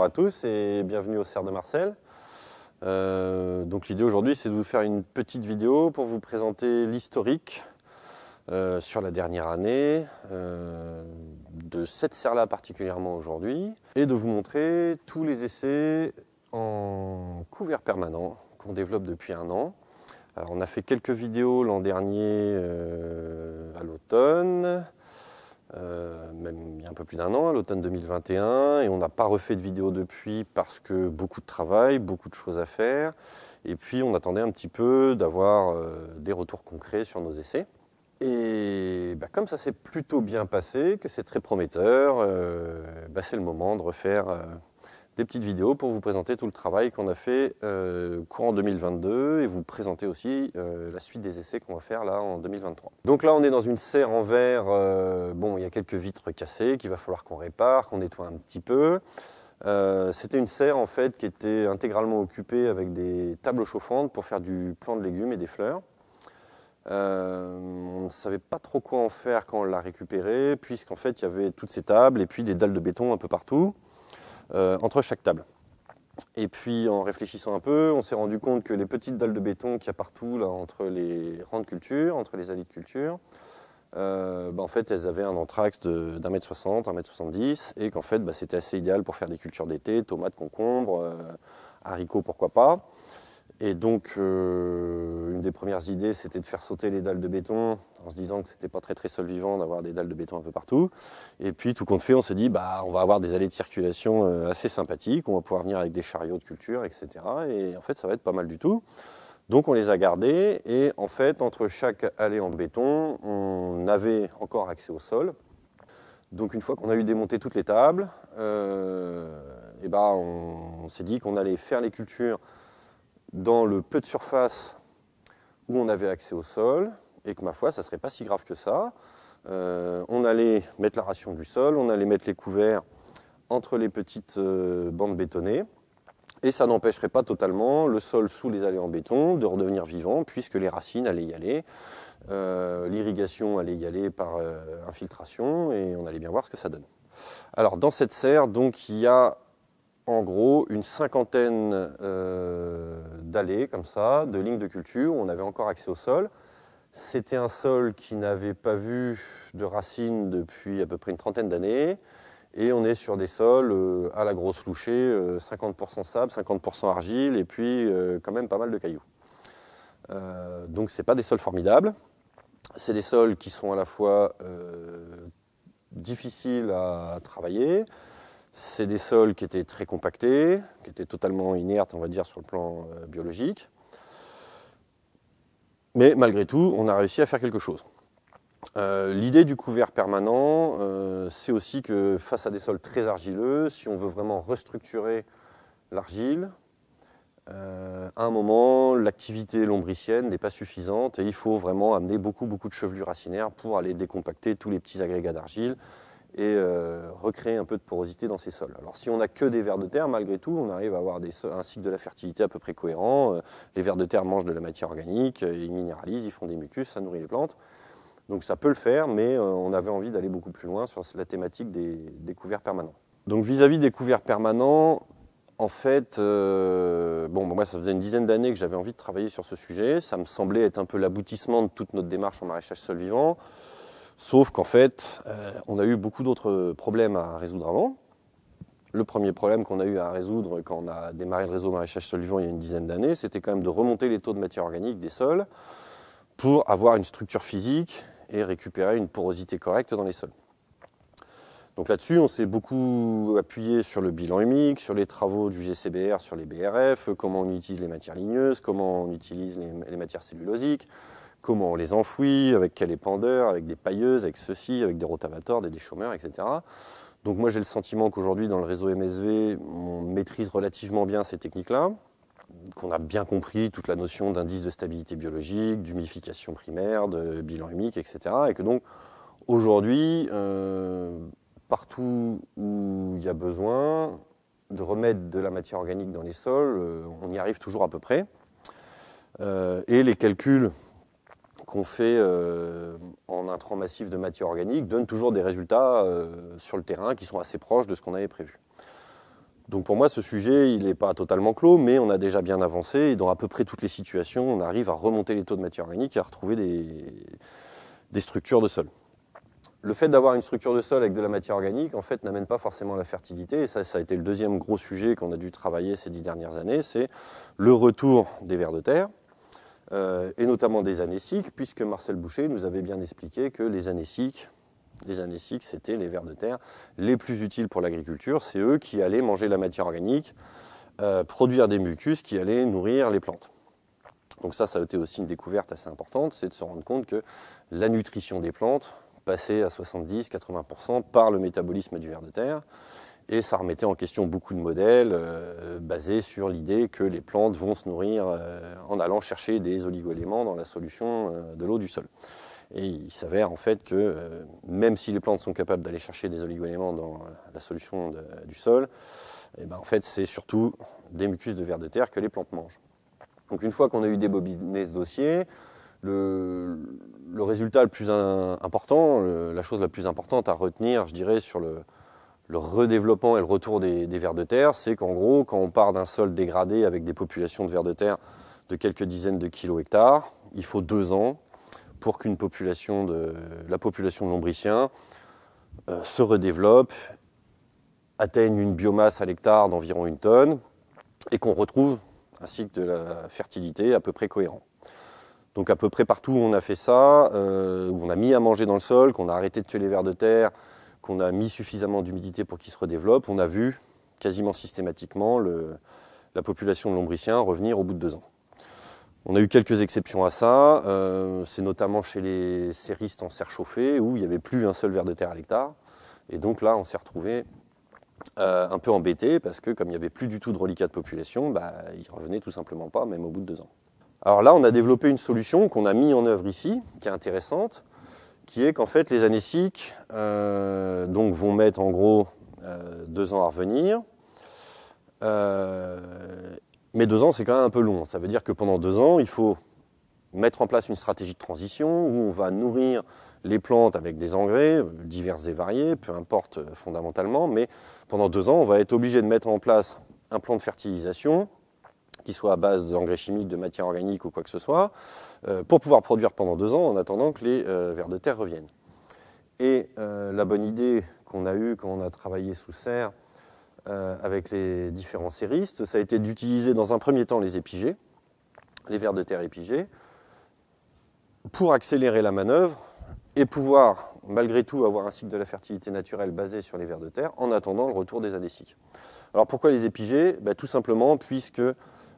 Bonjour à tous et bienvenue au CERF de Marcel. Euh, donc l'idée aujourd'hui c'est de vous faire une petite vidéo pour vous présenter l'historique euh, sur la dernière année euh, de cette serre-là particulièrement aujourd'hui et de vous montrer tous les essais en couvert permanent qu'on développe depuis un an. Alors on a fait quelques vidéos l'an dernier à l'automne, euh, même il y a un peu plus d'un an, à l'automne 2021, et on n'a pas refait de vidéo depuis parce que beaucoup de travail, beaucoup de choses à faire, et puis on attendait un petit peu d'avoir euh, des retours concrets sur nos essais. Et bah, comme ça s'est plutôt bien passé, que c'est très prometteur, euh, bah, c'est le moment de refaire des petites vidéos pour vous présenter tout le travail qu'on a fait euh, courant 2022 et vous présenter aussi euh, la suite des essais qu'on va faire là en 2023. Donc là on est dans une serre en verre, euh, bon il y a quelques vitres cassées qu'il va falloir qu'on répare, qu'on nettoie un petit peu. C'était une serre en fait qui était intégralement occupée avec des tables chauffantes pour faire du plant de légumes et des fleurs. on ne savait pas trop quoi en faire quand on l'a récupéré, puisqu'en fait il y avait toutes ces tables et puis des dalles de béton un peu partout. Euh, entre chaque table. Et puis en réfléchissant un peu, on s'est rendu compte que les petites dalles de béton qu'il y a partout, là, entre les rangs de culture, entre les allées de culture, euh, bah, en fait elles avaient un anthrax d'un mètre soixante, un mètre soixante et qu'en fait bah, c'était assez idéal pour faire des cultures d'été, tomates, concombres, euh, haricots, pourquoi pas. Et donc, euh, une des premières idées, c'était de faire sauter les dalles de béton, en se disant que ce n'était pas très très vivant d'avoir des dalles de béton un peu partout. Et puis, tout compte fait, on s'est dit, bah, on va avoir des allées de circulation euh, assez sympathiques, on va pouvoir venir avec des chariots de culture, etc. Et en fait, ça va être pas mal du tout. Donc, on les a gardés, et en fait, entre chaque allée en béton, on avait encore accès au sol. Donc, une fois qu'on a eu démonté toutes les tables, euh, eh ben, on s'est dit qu'on allait faire les cultures dans le peu de surface où on avait accès au sol, et que ma foi, ça ne serait pas si grave que ça. Euh, on allait mettre la ration du sol, on allait mettre les couverts entre les petites euh, bandes bétonnées, et ça n'empêcherait pas totalement le sol sous les allées en béton de redevenir vivant, puisque les racines allaient y aller, euh, l'irrigation allait y aller par infiltration, et on allait bien voir ce que ça donne. Alors dans cette serre, donc il y a en gros une cinquantaine euh, d'allées comme ça, de lignes de culture, où on avait encore accès au sol. C'était un sol qui n'avait pas vu de racines depuis à peu près une trentaine d'années. Et on est sur des sols euh, à la grosse louchée, 50% euh, sable, 50% argile, et puis quand même pas mal de cailloux. donc ce pas des sols formidables. C'est des sols qui sont à la fois difficiles à travailler, c'est des sols qui étaient très compactés, qui étaient totalement inertes, on va dire, sur le plan euh, biologique. Mais malgré tout, on a réussi à faire quelque chose. Euh, l'idée du couvert permanent, euh, c'est aussi que face à des sols très argileux, si on veut vraiment restructurer l'argile, à un moment, l'activité lombricienne n'est pas suffisante et il faut vraiment amener beaucoup, beaucoup de chevelures racinaires pour aller décompacter tous les petits agrégats d'argile et euh, recréer un peu de porosité dans ces sols. Alors si on n'a que des vers de terre, malgré tout, on arrive à avoir des un cycle de la fertilité à peu près cohérent. Euh, les vers de terre mangent de la matière organique, euh, ils minéralisent, ils font des mucus, ça nourrit les plantes. Donc ça peut le faire, mais on avait envie d'aller beaucoup plus loin sur la thématique des, découverts couverts permanents. Donc vis-à-vis des couverts permanents, en fait, bon, moi ça faisait une dizaine d'années que j'avais envie de travailler sur ce sujet. Ça me semblait être un peu l'aboutissement de toute notre démarche en maraîchage sol vivant. Sauf qu'en fait, euh, on a eu beaucoup d'autres problèmes à résoudre avant. Le premier problème qu'on a eu à résoudre quand on a démarré le réseau maraîchage vivant il y a une dizaine d'années, c'était quand même de remonter les taux de matière organique des sols pour avoir une structure physique et récupérer une porosité correcte dans les sols. Donc là-dessus, on s'est beaucoup appuyé sur le bilan humique, sur les travaux du GCBR, sur les BRF, comment on utilise les matières ligneuses, comment on utilise les matières cellulosiques, comment on les enfouit, avec quel épandeur, avec des pailleuses, avec ceci, avec des rotavators, des déchômeurs, etc. Donc moi j'ai le sentiment qu'aujourd'hui dans le réseau MSV, on maîtrise relativement bien ces techniques-là, qu'on a bien compris toute la notion d'indice de stabilité biologique, d'humification primaire, de bilan humique, etc. Et que donc aujourd'hui, euh, partout où il y a besoin de remettre de la matière organique dans les sols, euh, on y arrive toujours à peu près. Euh, et les calculs qu'on fait euh, en intrants massif de matière organique donne toujours des résultats euh, sur le terrain qui sont assez proches de ce qu'on avait prévu. Donc pour moi, ce sujet, il n'est pas totalement clos, mais on a déjà bien avancé. Et dans à peu près toutes les situations, on arrive à remonter les taux de matière organique et à retrouver des, des structures de sol. Le fait d'avoir une structure de sol avec de la matière organique, en fait, n'amène pas forcément la fertilité. Et ça, ça a été le deuxième gros sujet qu'on a dû travailler ces dix dernières années. C'est le retour des vers de terre euh, et notamment des anéciques, puisque Marcel Boucher nous avait bien expliqué que les anéciques, les c'était les vers de terre les plus utiles pour l'agriculture. C'est eux qui allaient manger la matière organique, euh, produire des mucus qui allaient nourrir les plantes. Donc ça, ça a été aussi une découverte assez importante, c'est de se rendre compte que la nutrition des plantes passait à 70-80% par le métabolisme du vers de terre et ça remettait en question beaucoup de modèles euh, basés sur l'idée que les plantes vont se nourrir euh, en allant chercher des oligoéléments dans la solution euh, de l'eau du sol. Et il s'avère en fait que même si les plantes sont capables d'aller chercher des oligoéléments dans la solution du sol, et eh ben, en fait c'est surtout des mucus de vers de terre que les plantes mangent. Donc une fois qu'on a eu débobiné ce dossier, le, résultat le plus important, la chose la plus importante à retenir, je dirais, sur le, le redéveloppement et le retour des, vers de terre, c'est qu'en gros, quand on part d'un sol dégradé avec des populations de vers de terre de quelques dizaines de kilo hectares, il faut deux ans pour qu'une population de la population de lombriciens euh, se redéveloppe, atteigne une biomasse à l'hectare d'environ une tonne et qu'on retrouve un cycle de la fertilité à peu près cohérent. Donc à peu près partout où on a fait ça, euh, où on a mis à manger dans le sol, qu'on a arrêté de tuer les vers de terre, qu'on a mis suffisamment d'humidité pour qu'il se redéveloppe, on a vu quasiment systématiquement la population de lombriciens revenir au bout de deux ans. On a eu quelques exceptions à ça, euh, c'est notamment chez les séristes en serre chauffée où il n'y avait plus un seul verre de terre à l'hectare. Et donc là, on s'est retrouvé euh, un peu embêté parce que comme il n'y avait plus du tout de reliquats de population, bah, ils ne revenaient tout simplement pas, même au bout de deux ans. Alors là, on a développé une solution qu'on a mise en œuvre ici, qui est intéressante, qui est qu'en fait les années euh, donc vont mettre en gros euh, deux ans à revenir. Euh, mais deux ans, c'est quand même un peu long. Ça veut dire que pendant deux ans, il faut mettre en place une stratégie de transition où on va nourrir les plantes avec des engrais divers et variés, peu importe fondamentalement, mais pendant deux ans, on va être obligé de mettre en place un plan de fertilisation soit à base d'engrais chimiques, de matières organiques ou quoi que ce soit, euh, pour pouvoir produire pendant deux ans en attendant que les euh, vers de terre reviennent. Et euh, la bonne idée qu'on a eue quand on a travaillé sous serre avec les différents séristes, ça a été d'utiliser dans un premier temps les épigées, les vers de terre épigées, pour accélérer la manœuvre et pouvoir, malgré tout, avoir un cycle de la fertilité naturelle basé sur les vers de terre en attendant le retour des adéciques. Alors pourquoi les épigées ben, Tout simplement puisque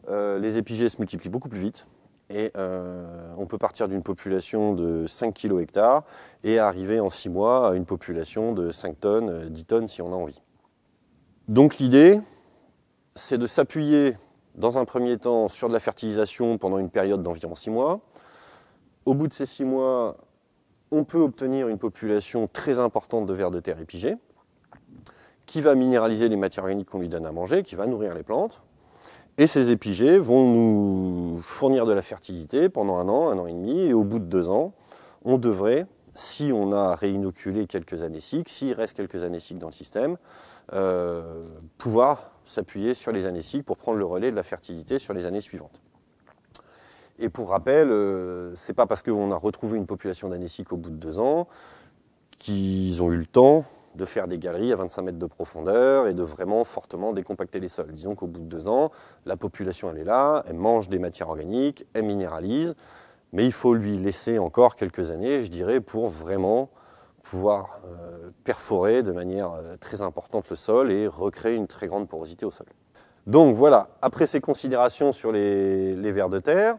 euh, les épigées se multiplient beaucoup plus vite. Et euh, on peut partir d'une population de 5 kg hectares et arriver en 6 mois à une population de 5 tonnes, 10 euh, tonnes si on a envie. Donc l'idée, c'est de s'appuyer dans un premier temps sur de la fertilisation pendant une période d'environ 6 mois. Au bout de ces 6 mois, on peut obtenir une population très importante de vers de terre épigés qui va minéraliser les matières organiques qu'on lui donne à manger, qui va nourrir les plantes, et ces épigées vont nous fournir de la fertilité pendant un an, un an et demi, et au bout de deux ans, on devrait, si on a réinoculé quelques anéciques, s'il reste quelques anéciques dans le système, euh, pouvoir s'appuyer sur les anéciques pour prendre le relais de la fertilité sur les années suivantes. Et pour rappel, euh, c'est pas parce qu'on a retrouvé une population d'anéciques au bout de deux ans qu'ils ont eu le temps de faire des galeries à 25 mètres de profondeur et de vraiment fortement décompacter les sols. Disons qu'au bout de deux ans, la population, elle est là, elle mange des matières organiques, elle minéralise, mais il faut lui laisser encore quelques années, je dirais, pour vraiment pouvoir euh, perforer de manière euh, très importante le sol et recréer une très grande porosité au sol. Donc voilà, après ces considérations sur les, les vers de terre,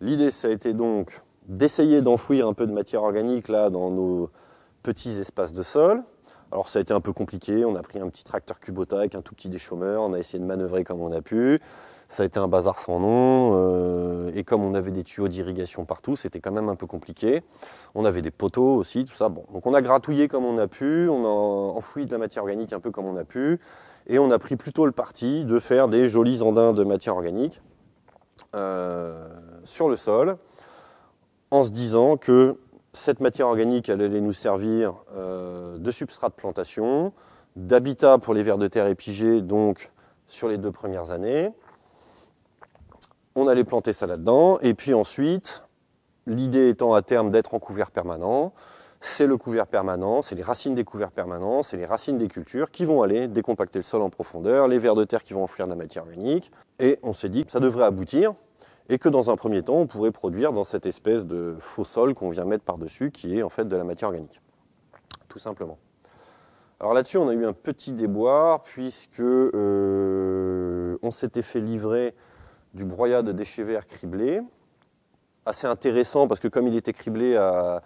l'idée ça a été donc d'essayer d'enfouir un peu de matière organique là dans nos petits espaces de sol, alors ça a été un peu compliqué, on a pris un petit tracteur Kubota avec un tout petit déchaumeur, on a essayé de manœuvrer comme on a pu. Ça a été un bazar sans nom, euh, et comme on avait des tuyaux d'irrigation partout, c'était quand même un peu compliqué. On avait des poteaux aussi, tout ça. Bon, donc on a gratouillé comme on a pu, on a enfoui de la matière organique un peu comme on a pu, et on a pris plutôt le parti de faire des jolis andins de matière organique euh, sur le sol, en se disant que cette matière organique, allait nous servir euh, de substrat de plantation, d'habitat pour les vers de terre épigés, donc sur les deux premières années. On allait planter ça là-dedans, et puis ensuite, l'idée étant à terme d'être en couvert permanent, c'est le couvert permanent, c'est les racines des couverts permanents, c'est les racines des cultures qui vont aller décompacter le sol en profondeur, les vers de terre qui vont enfouir la matière organique, et on s'est dit que ça devrait aboutir et que dans un premier temps, on pourrait produire dans cette espèce de faux sol qu'on vient mettre par-dessus, qui est en fait de la matière organique, tout simplement. Alors là-dessus, on a eu un petit déboire, puisque euh, on s'était fait livrer du broyat de déchets verts criblés, assez intéressant, parce que comme il était criblé à,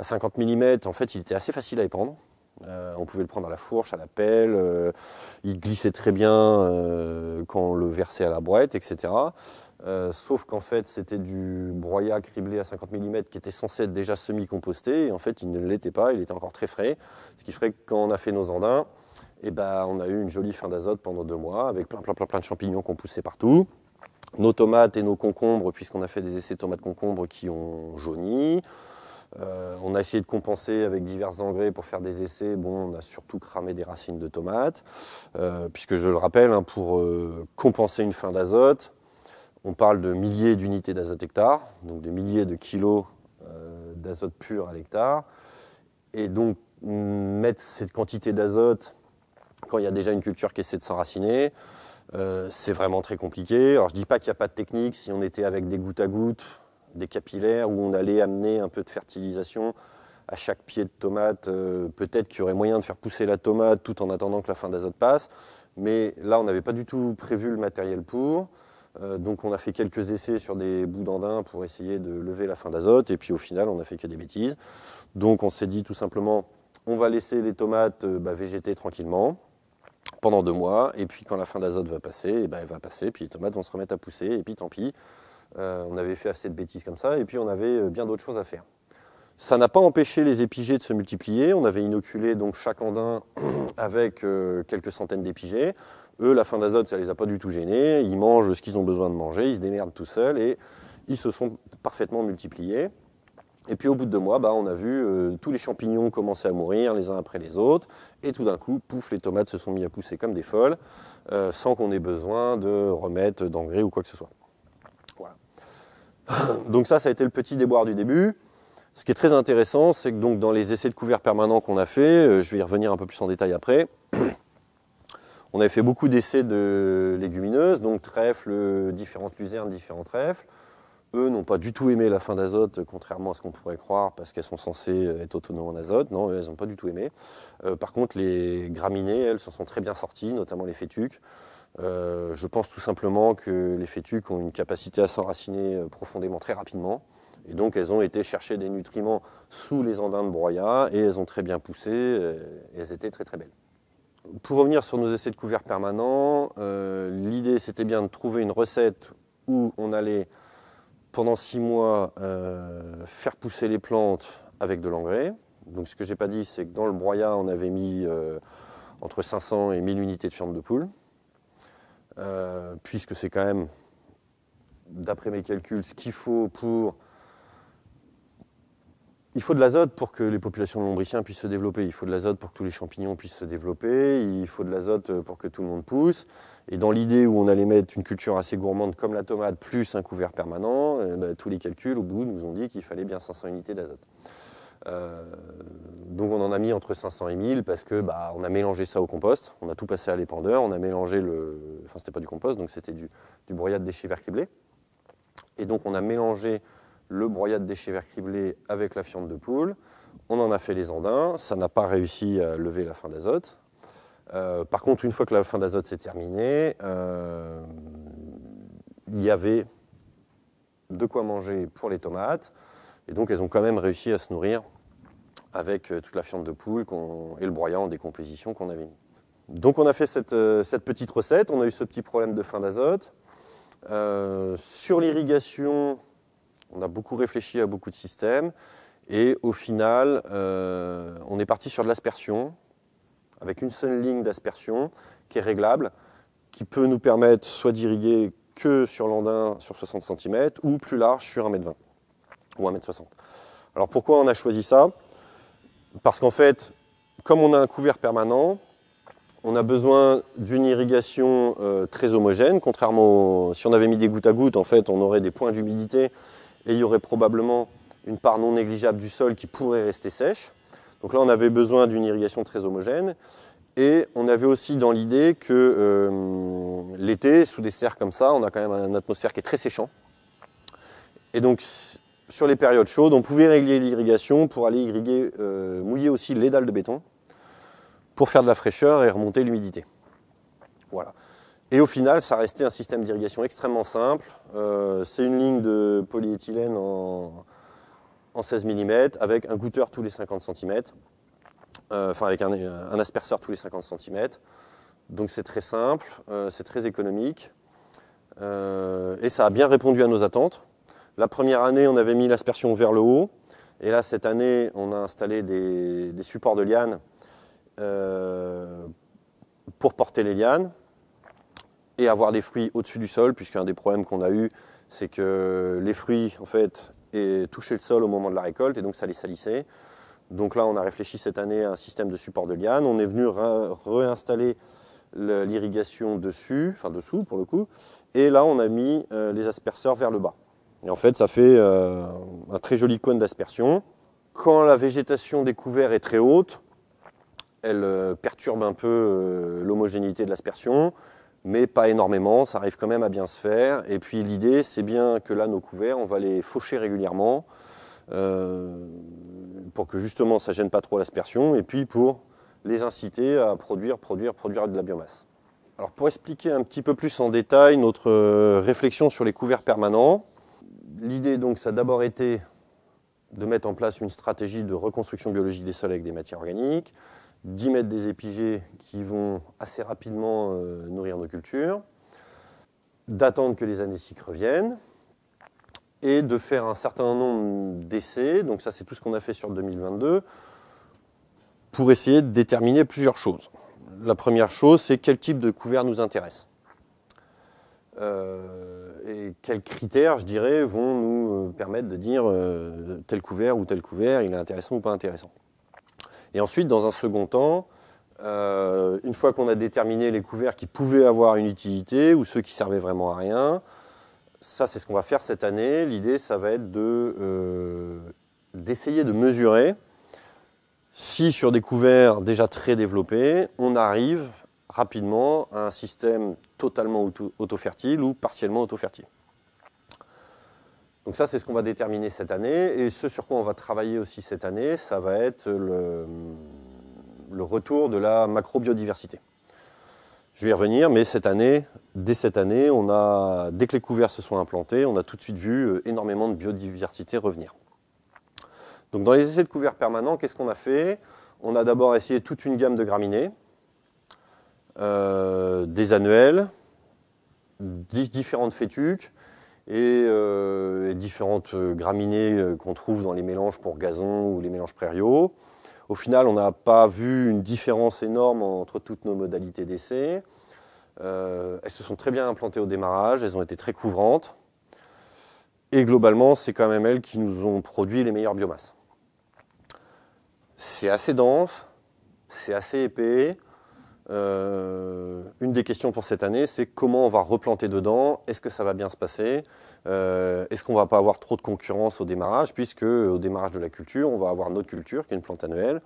50 mm, en fait, il était assez facile à épandre. Euh, on pouvait le prendre à la fourche, à la pelle, euh, il glissait très bien quand on le versait à la boîte, etc. Euh, sauf qu'en fait, c'était du broyat criblé à 50 mm qui était censé être déjà semi-composté. Et en fait, il ne l'était pas, il était encore très frais. Ce qui ferait que quand on a fait nos andins, eh ben, on a eu une jolie fin d'azote pendant deux mois avec plein, plein, plein, de champignons qu'on poussait partout. Nos tomates et nos concombres, puisqu'on a fait des essais tomates-concombres qui ont jauni. Euh, on a essayé de compenser avec divers engrais pour faire des essais. Bon, on a surtout cramé des racines de tomates, euh, puisque je le rappelle, hein, pour compenser une fin d'azote, on parle de milliers d'unités d'azote hectare, donc des milliers de kilos euh, d'azote pur à l'hectare. Et donc, mettre cette quantité d'azote quand il y a déjà une culture qui essaie de s'enraciner, euh, c'est vraiment très compliqué. Alors, je ne dis pas qu'il n'y a pas de technique. Si on était avec des gouttes à gouttes, des capillaires, où on allait amener un peu de fertilisation à chaque pied de tomate, euh, peut-être qu'il y aurait moyen de faire pousser la tomate tout en attendant que la fin d'azote passe. Mais là, on n'avait pas du tout prévu le matériel pour. Euh, donc on a fait quelques essais sur des bouts d'andin pour essayer de lever la fin d'azote, et puis au final on n'a fait que des bêtises. Donc on s'est dit tout simplement, on va laisser les tomates euh, bah, végéter tranquillement pendant deux mois, et puis quand la fin d'azote va passer, bah, elle va passer, puis les tomates vont se remettre à pousser, et puis tant pis, euh, on avait fait assez de bêtises comme ça, et puis on avait bien d'autres choses à faire. Ça n'a pas empêché les épigées de se multiplier, on avait inoculé donc chaque andin avec quelques centaines d'épigées, eux, la fin d'azote, ça les a pas du tout gênés. Ils mangent ce qu'ils ont besoin de manger, ils se démerdent tout seuls et ils se sont parfaitement multipliés. Et puis au bout de deux mois, bah, on a vu euh, tous les champignons commencer à mourir les uns après les autres. Et tout d'un coup, pouf, les tomates se sont mis à pousser comme des folles, euh, sans qu'on ait besoin de remettre d'engrais ou quoi que ce soit. Voilà. donc ça, ça a été le petit déboire du début. Ce qui est très intéressant, c'est que donc dans les essais de couvert permanent qu'on a fait, euh, je vais y revenir un peu plus en détail après, On avait fait beaucoup d'essais de légumineuses, donc trèfles, différentes luzernes, différents trèfles. Eux n'ont pas du tout aimé la fin d'azote, contrairement à ce qu'on pourrait croire, parce qu'elles sont censées être autonomes en azote. Non, elles n'ont pas du tout aimé. Euh, par contre, les graminées, elles s'en sont très bien sorties, notamment les fétuques. Euh, je pense tout simplement que les fétuques ont une capacité à s'enraciner euh, profondément très rapidement. Et donc elles ont été chercher des nutriments sous les andins de broyat et elles ont très bien poussé, et elles étaient très très belles pour revenir sur nos essais de couvert permanent, euh, l'idée c'était bien de trouver une recette où on allait pendant six mois euh, faire pousser les plantes avec de l'engrais. Donc ce que j'ai pas dit, c'est que dans le broyat, on avait mis euh, entre 500 et 1000 unités de fientes de poule, puisque c'est quand même, d'après mes calculs, ce qu'il faut pour il faut de l'azote pour que les populations de lombriciens puissent se développer. Il faut de l'azote pour que tous les champignons puissent se développer. Il faut de l'azote euh, pour que tout le monde pousse. Et dans l'idée où on allait mettre une culture assez gourmande comme la tomate plus un couvert permanent, euh, bah, tous les calculs au bout nous ont dit qu'il fallait bien 500 unités d'azote. Euh, donc on en a mis entre 500 et 1000 parce que bah, on a mélangé ça au compost, on a tout passé à l'épandeur, on a mélangé le, enfin c'était pas du compost donc c'était du, du broyat de déchets verts Et donc on a mélangé le broyat de déchets verts criblés avec la fiente de poule. On en a fait les andins, ça n'a pas réussi à lever la fin d'azote. Euh, par contre, une fois que la fin d'azote s'est terminée, euh, il y avait de quoi manger pour les tomates. Et donc, elles ont quand même réussi à se nourrir avec euh, toute la fiente de poule et le broyat en décomposition qu'on avait mis. Donc, on a fait cette, petite recette. On a eu ce petit problème de fin d'azote. sur l'irrigation, on a beaucoup réfléchi à beaucoup de systèmes et au final, euh, on est parti sur de l'aspersion avec une seule ligne d'aspersion qui est réglable, qui peut nous permettre soit d'irriguer que sur l'andin sur 60 cm ou plus large sur 1m20 ou 1m60. Alors pourquoi on a choisi ça Parce qu'en fait, comme on a un couvert permanent, on a besoin d'une irrigation euh, très homogène, contrairement si on avait mis des gouttes à gouttes, en fait, on aurait des points d'humidité et il y aurait probablement une part non négligeable du sol qui pourrait rester sèche. Donc là, on avait besoin d'une irrigation très homogène. Et on avait aussi dans l'idée que euh, l'été, sous des serres comme ça, on a quand même une atmosphère qui est très séchante. Et donc, sur les périodes chaudes, on pouvait régler l'irrigation pour aller irriguer, euh, mouiller aussi les dalles de béton, pour faire de la fraîcheur et remonter l'humidité. Voilà. Et au final, ça restait un système d'irrigation extrêmement simple. Euh, c'est une ligne de polyéthylène en, 16 mm avec un goûteur tous les 50 cm, euh, enfin avec un, un, asperceur tous les 50 cm. Donc c'est très simple, euh, c'est très économique et ça a bien répondu à nos attentes. La première année, on avait mis l'aspersion vers le haut et là, cette année, on a installé des supports de lianes pour porter les lianes et avoir des fruits au-dessus du sol, puisqu'un des problèmes qu'on a eu, c'est que les fruits, en fait, touchaient le sol au moment de la récolte, et donc ça les salissait. Donc là, on a réfléchi cette année à un système de support de liane. On est venu réinstaller l'irrigation dessus, enfin dessous pour le coup, et là, on a mis euh, les asperseurs vers le bas. Et en fait, ça fait euh, un très joli cône d'aspersion. Quand la végétation des couverts est très haute, elle euh, perturbe un peu l'homogénéité de l'aspersion mais pas énormément, ça arrive quand même à bien se faire. Et puis l'idée, c'est bien que là, nos couverts, on va les faucher régulièrement euh, pour que justement ça ne gêne pas trop l'aspersion, et puis pour les inciter à produire, produire, produire de la biomasse. Alors pour expliquer un petit peu plus en détail notre euh, réflexion sur les couverts permanents, l'idée donc ça a d'abord été de mettre en place une stratégie de reconstruction biologique des sols avec des matières organiques, 10 mètres des épigées qui vont assez rapidement euh, nourrir nos cultures, d'attendre que les années anéciques reviennent et de faire un certain nombre d'essais, donc ça c'est tout ce qu'on a fait sur 2022, pour essayer de déterminer plusieurs choses. La première chose, c'est quel type de couvert nous intéresse. Euh, et quels critères, je dirais, vont nous euh, permettre de dire tel couvert ou tel couvert, il est intéressant ou pas intéressant. Et ensuite, dans un second temps, euh, une fois qu'on a déterminé les couverts qui pouvaient avoir une utilité ou ceux qui servaient vraiment à rien, ça c'est ce qu'on va faire cette année. L'idée, ça va être euh, d'essayer de, de mesurer si sur des couverts déjà très développés, on arrive rapidement à un système totalement auto-fertile ou partiellement auto-fertile. Donc ça, c'est ce qu'on va déterminer cette année. Et ce sur quoi on va travailler aussi cette année, ça va être le, retour de la macrobiodiversité. Je vais y revenir, mais cette année, dès cette année, on a, dès que les couverts se sont implantés, on a tout de suite vu euh, énormément de biodiversité revenir. Donc dans les essais de couverts permanents, qu'est-ce qu'on a fait On a d'abord essayé toute une gamme de graminées, euh, des annuelles, 10 différentes fétuques, euh, et, différentes euh, graminées euh, qu'on trouve dans les mélanges pour gazon ou les mélanges prairiaux. Au final, on n'a pas vu une différence énorme entre toutes nos modalités d'essai. elles se sont très bien implantées au démarrage, elles ont été très couvrantes. Et globalement, c'est quand même elles qui nous ont produit les meilleures biomasses. C'est assez dense, c'est assez épais, euh, une des questions pour cette année, c'est comment on va replanter dedans, est-ce que ça va bien se passer, euh, est-ce qu'on va pas avoir trop de concurrence au démarrage, puisque au démarrage de la culture, on va avoir notre culture, qui est une plante annuelle,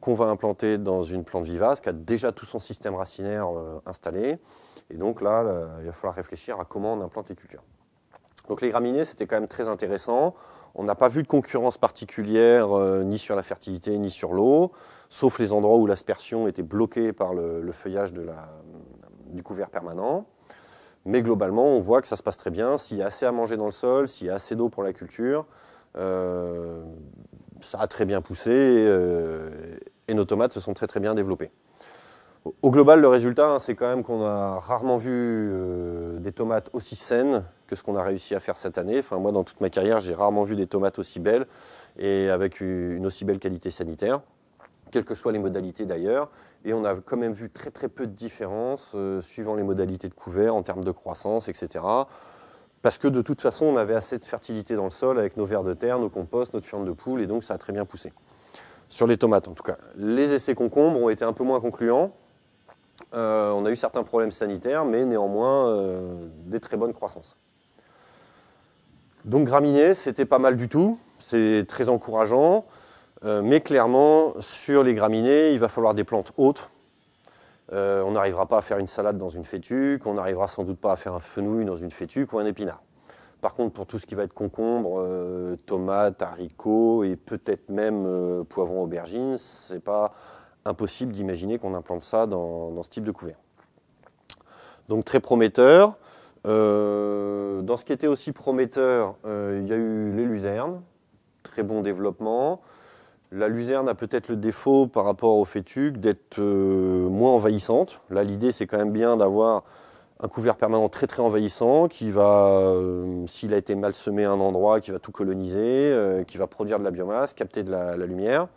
qu'on va implanter dans une plante vivace qui a déjà tout son système racinaire euh, installé. Et donc là, il va falloir réfléchir à comment on implante les cultures. Donc les graminées, c'était quand même très intéressant. On n'a pas vu de concurrence particulière euh, ni sur la fertilité ni sur l'eau, sauf les endroits où l'aspersion était bloquée par le, feuillage du couvert permanent. Mais globalement, on voit que ça se passe très bien. S'il y a assez à manger dans le sol, s'il y a assez d'eau pour la culture, euh, ça a très bien poussé et, euh, et nos tomates se sont très très bien développées. Au global, le résultat, hein, c'est quand même qu'on a rarement vu euh, des tomates aussi saines que ce qu'on a réussi à faire cette année. Enfin, moi, dans toute ma carrière, j'ai rarement vu des tomates aussi belles et avec une aussi belle qualité sanitaire, quelles que soient les modalités d'ailleurs. Et on a quand même vu très très peu de différences euh, suivant les modalités de couvert en termes de croissance, etc. Parce que de toute façon, on avait assez de fertilité dans le sol avec nos vers de terre, nos composts, notre ferme de poule, et donc ça a très bien poussé. Sur les tomates, en tout cas. Les essais concombres ont été un peu moins concluants. Euh, on a eu certains problèmes sanitaires, mais néanmoins euh, des très bonnes croissances. Donc graminées, c'était pas mal du tout, c'est très encourageant, euh, mais clairement sur les graminées, il va falloir des plantes hautes. on n'arrivera pas à faire une salade dans une fétuque, on n'arrivera sans doute pas à faire un fenouil dans une fétuque ou un épinard. Par contre, pour tout ce qui va être concombre, tomates, haricots et peut-être même poivrons, aubergine, c'est pas impossible d'imaginer qu'on implante ça dans, ce type de couvert. Donc très prometteur. Euh, dans ce qui était aussi prometteur, euh, il y a eu les luzernes, très bon développement. La luzerne a peut-être le défaut par rapport au fétuque d'être euh, moins envahissante. Là, l'idée, c'est quand même bien d'avoir un couvert permanent très très envahissant qui va, s'il a été mal semé à un endroit, qui va tout coloniser, qui va produire de la biomasse, capter de la lumière.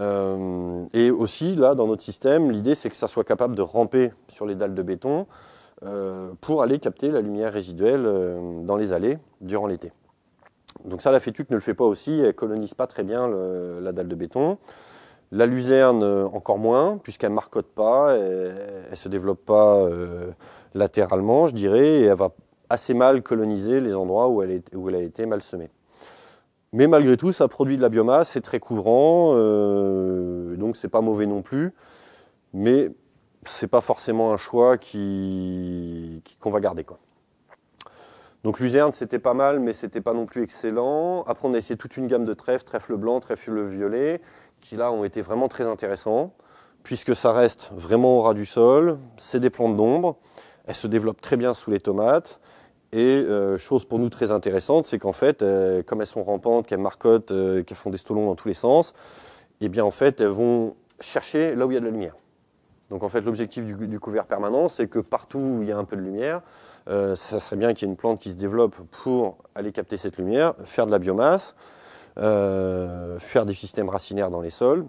Euh, et aussi, là, dans notre système, l'idée, c'est que ça soit capable de ramper sur les dalles de béton euh, pour aller capter la lumière résiduelle euh, dans les allées durant l'été. Donc ça, la fétuque ne le fait pas aussi, elle colonise pas très bien la dalle de béton. La luzerne, encore moins, puisqu'elle marcote pas, elle, ne se développe pas latéralement, je dirais, et elle va assez mal coloniser les endroits où elle, où elle a été mal semée. Mais malgré tout, ça produit de la biomasse, c'est très couvrant, euh, donc c'est pas mauvais non plus. Mais c'est pas forcément un choix qui qu'on va garder quoi. Donc luzerne c'était pas mal, mais c'était pas non plus excellent. Après on a essayé toute une gamme de trèfles, trèfle blanc, trèfle violet, qui là ont été vraiment très intéressants, puisque ça reste vraiment au ras du sol, c'est des plantes d'ombre, elles se développent très bien sous les tomates. Et euh, chose pour nous très intéressante, c'est qu'en fait, euh, comme elles sont rampantes, qu'elles marcotent, euh, qu'elles font des stolons dans tous les sens, et eh bien en fait, elles vont chercher là où il y a de la lumière. Donc en fait, l'objectif du, couvert permanent, c'est que partout où il y a un peu de lumière, ça serait bien qu'il y ait une plante qui se développe pour aller capter cette lumière, faire de la biomasse, faire des systèmes racinaires dans les sols.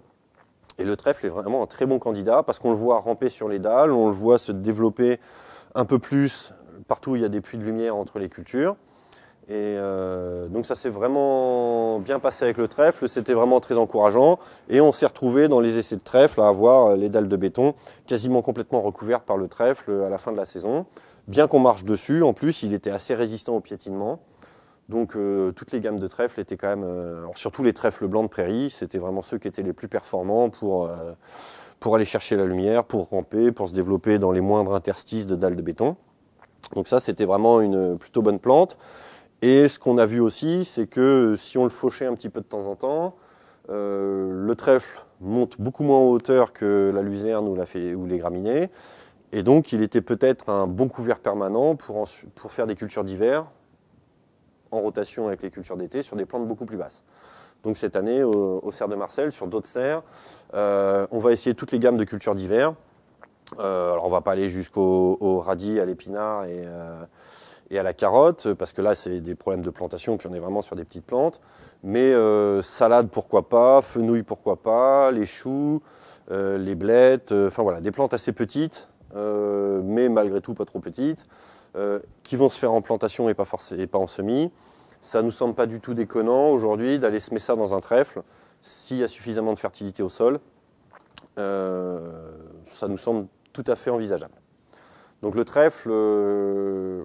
Et le trèfle est vraiment un très bon candidat parce qu'on le voit ramper sur les dalles, on le voit se développer un peu plus partout où il y a des puits de lumière entre les cultures. Et euh, donc ça s'est vraiment bien passé avec le trèfle, c'était vraiment très encourageant. Et on s'est retrouvé dans les essais de trèfle à avoir euh, les dalles de béton quasiment complètement recouvertes par le trèfle euh, à la fin de la saison. Bien qu'on marche dessus, en plus il était assez résistant au piétinement. Donc toutes les gammes de trèfle étaient quand même, surtout les trèfles blancs de prairie, c'était vraiment ceux qui étaient les plus performants pour, pour aller chercher la lumière, pour ramper, pour se développer dans les moindres interstices de dalles de béton. Donc ça, c'était vraiment une plutôt bonne plante. Et ce qu'on a vu aussi, c'est que si on le fauchait un petit peu de temps en temps, euh, le trèfle monte beaucoup moins en hauteur que la luzerne ou, les graminées. Et donc, il était peut-être un bon couvert permanent pour, faire des cultures d'hiver en rotation avec les cultures d'été sur des plantes beaucoup plus basses. Donc cette année, au, serre de Marcel, sur d'autres serres, euh, on va essayer toutes les gammes de cultures d'hiver euh, alors on va pas aller jusqu'au radis, à l'épinard euh, et, à la carotte, parce que là c'est des problèmes de plantation, puis on est vraiment sur des petites plantes. Mais euh, salade pourquoi pas, fenouil pourquoi pas, les choux, les blettes, enfin voilà, des plantes assez petites, mais malgré tout pas trop petites, qui vont se faire en plantation et pas, et en semis. Ça nous semble pas du tout déconnant aujourd'hui d'aller semer ça dans un trèfle, s'il y a suffisamment de fertilité au sol. Euh, ça nous semble tout à fait envisageable. Donc le trèfle, euh,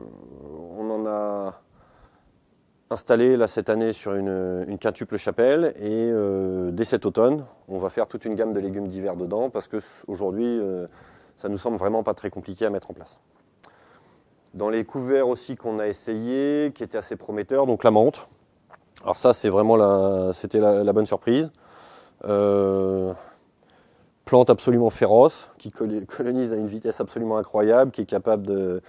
on en a installé là cette année sur une, quintuple chapelle et euh, dès cet automne, on va faire toute une gamme de légumes d'hiver dedans parce que aujourd'hui, euh, ça nous semble vraiment pas très compliqué à mettre en place. Dans les couverts aussi qu'on a essayé, qui étaient assez prometteurs, donc la menthe. Alors ça, c'est vraiment la, c'était la, bonne surprise plante absolument féroce, qui colonise à une vitesse absolument incroyable, qui est capable de,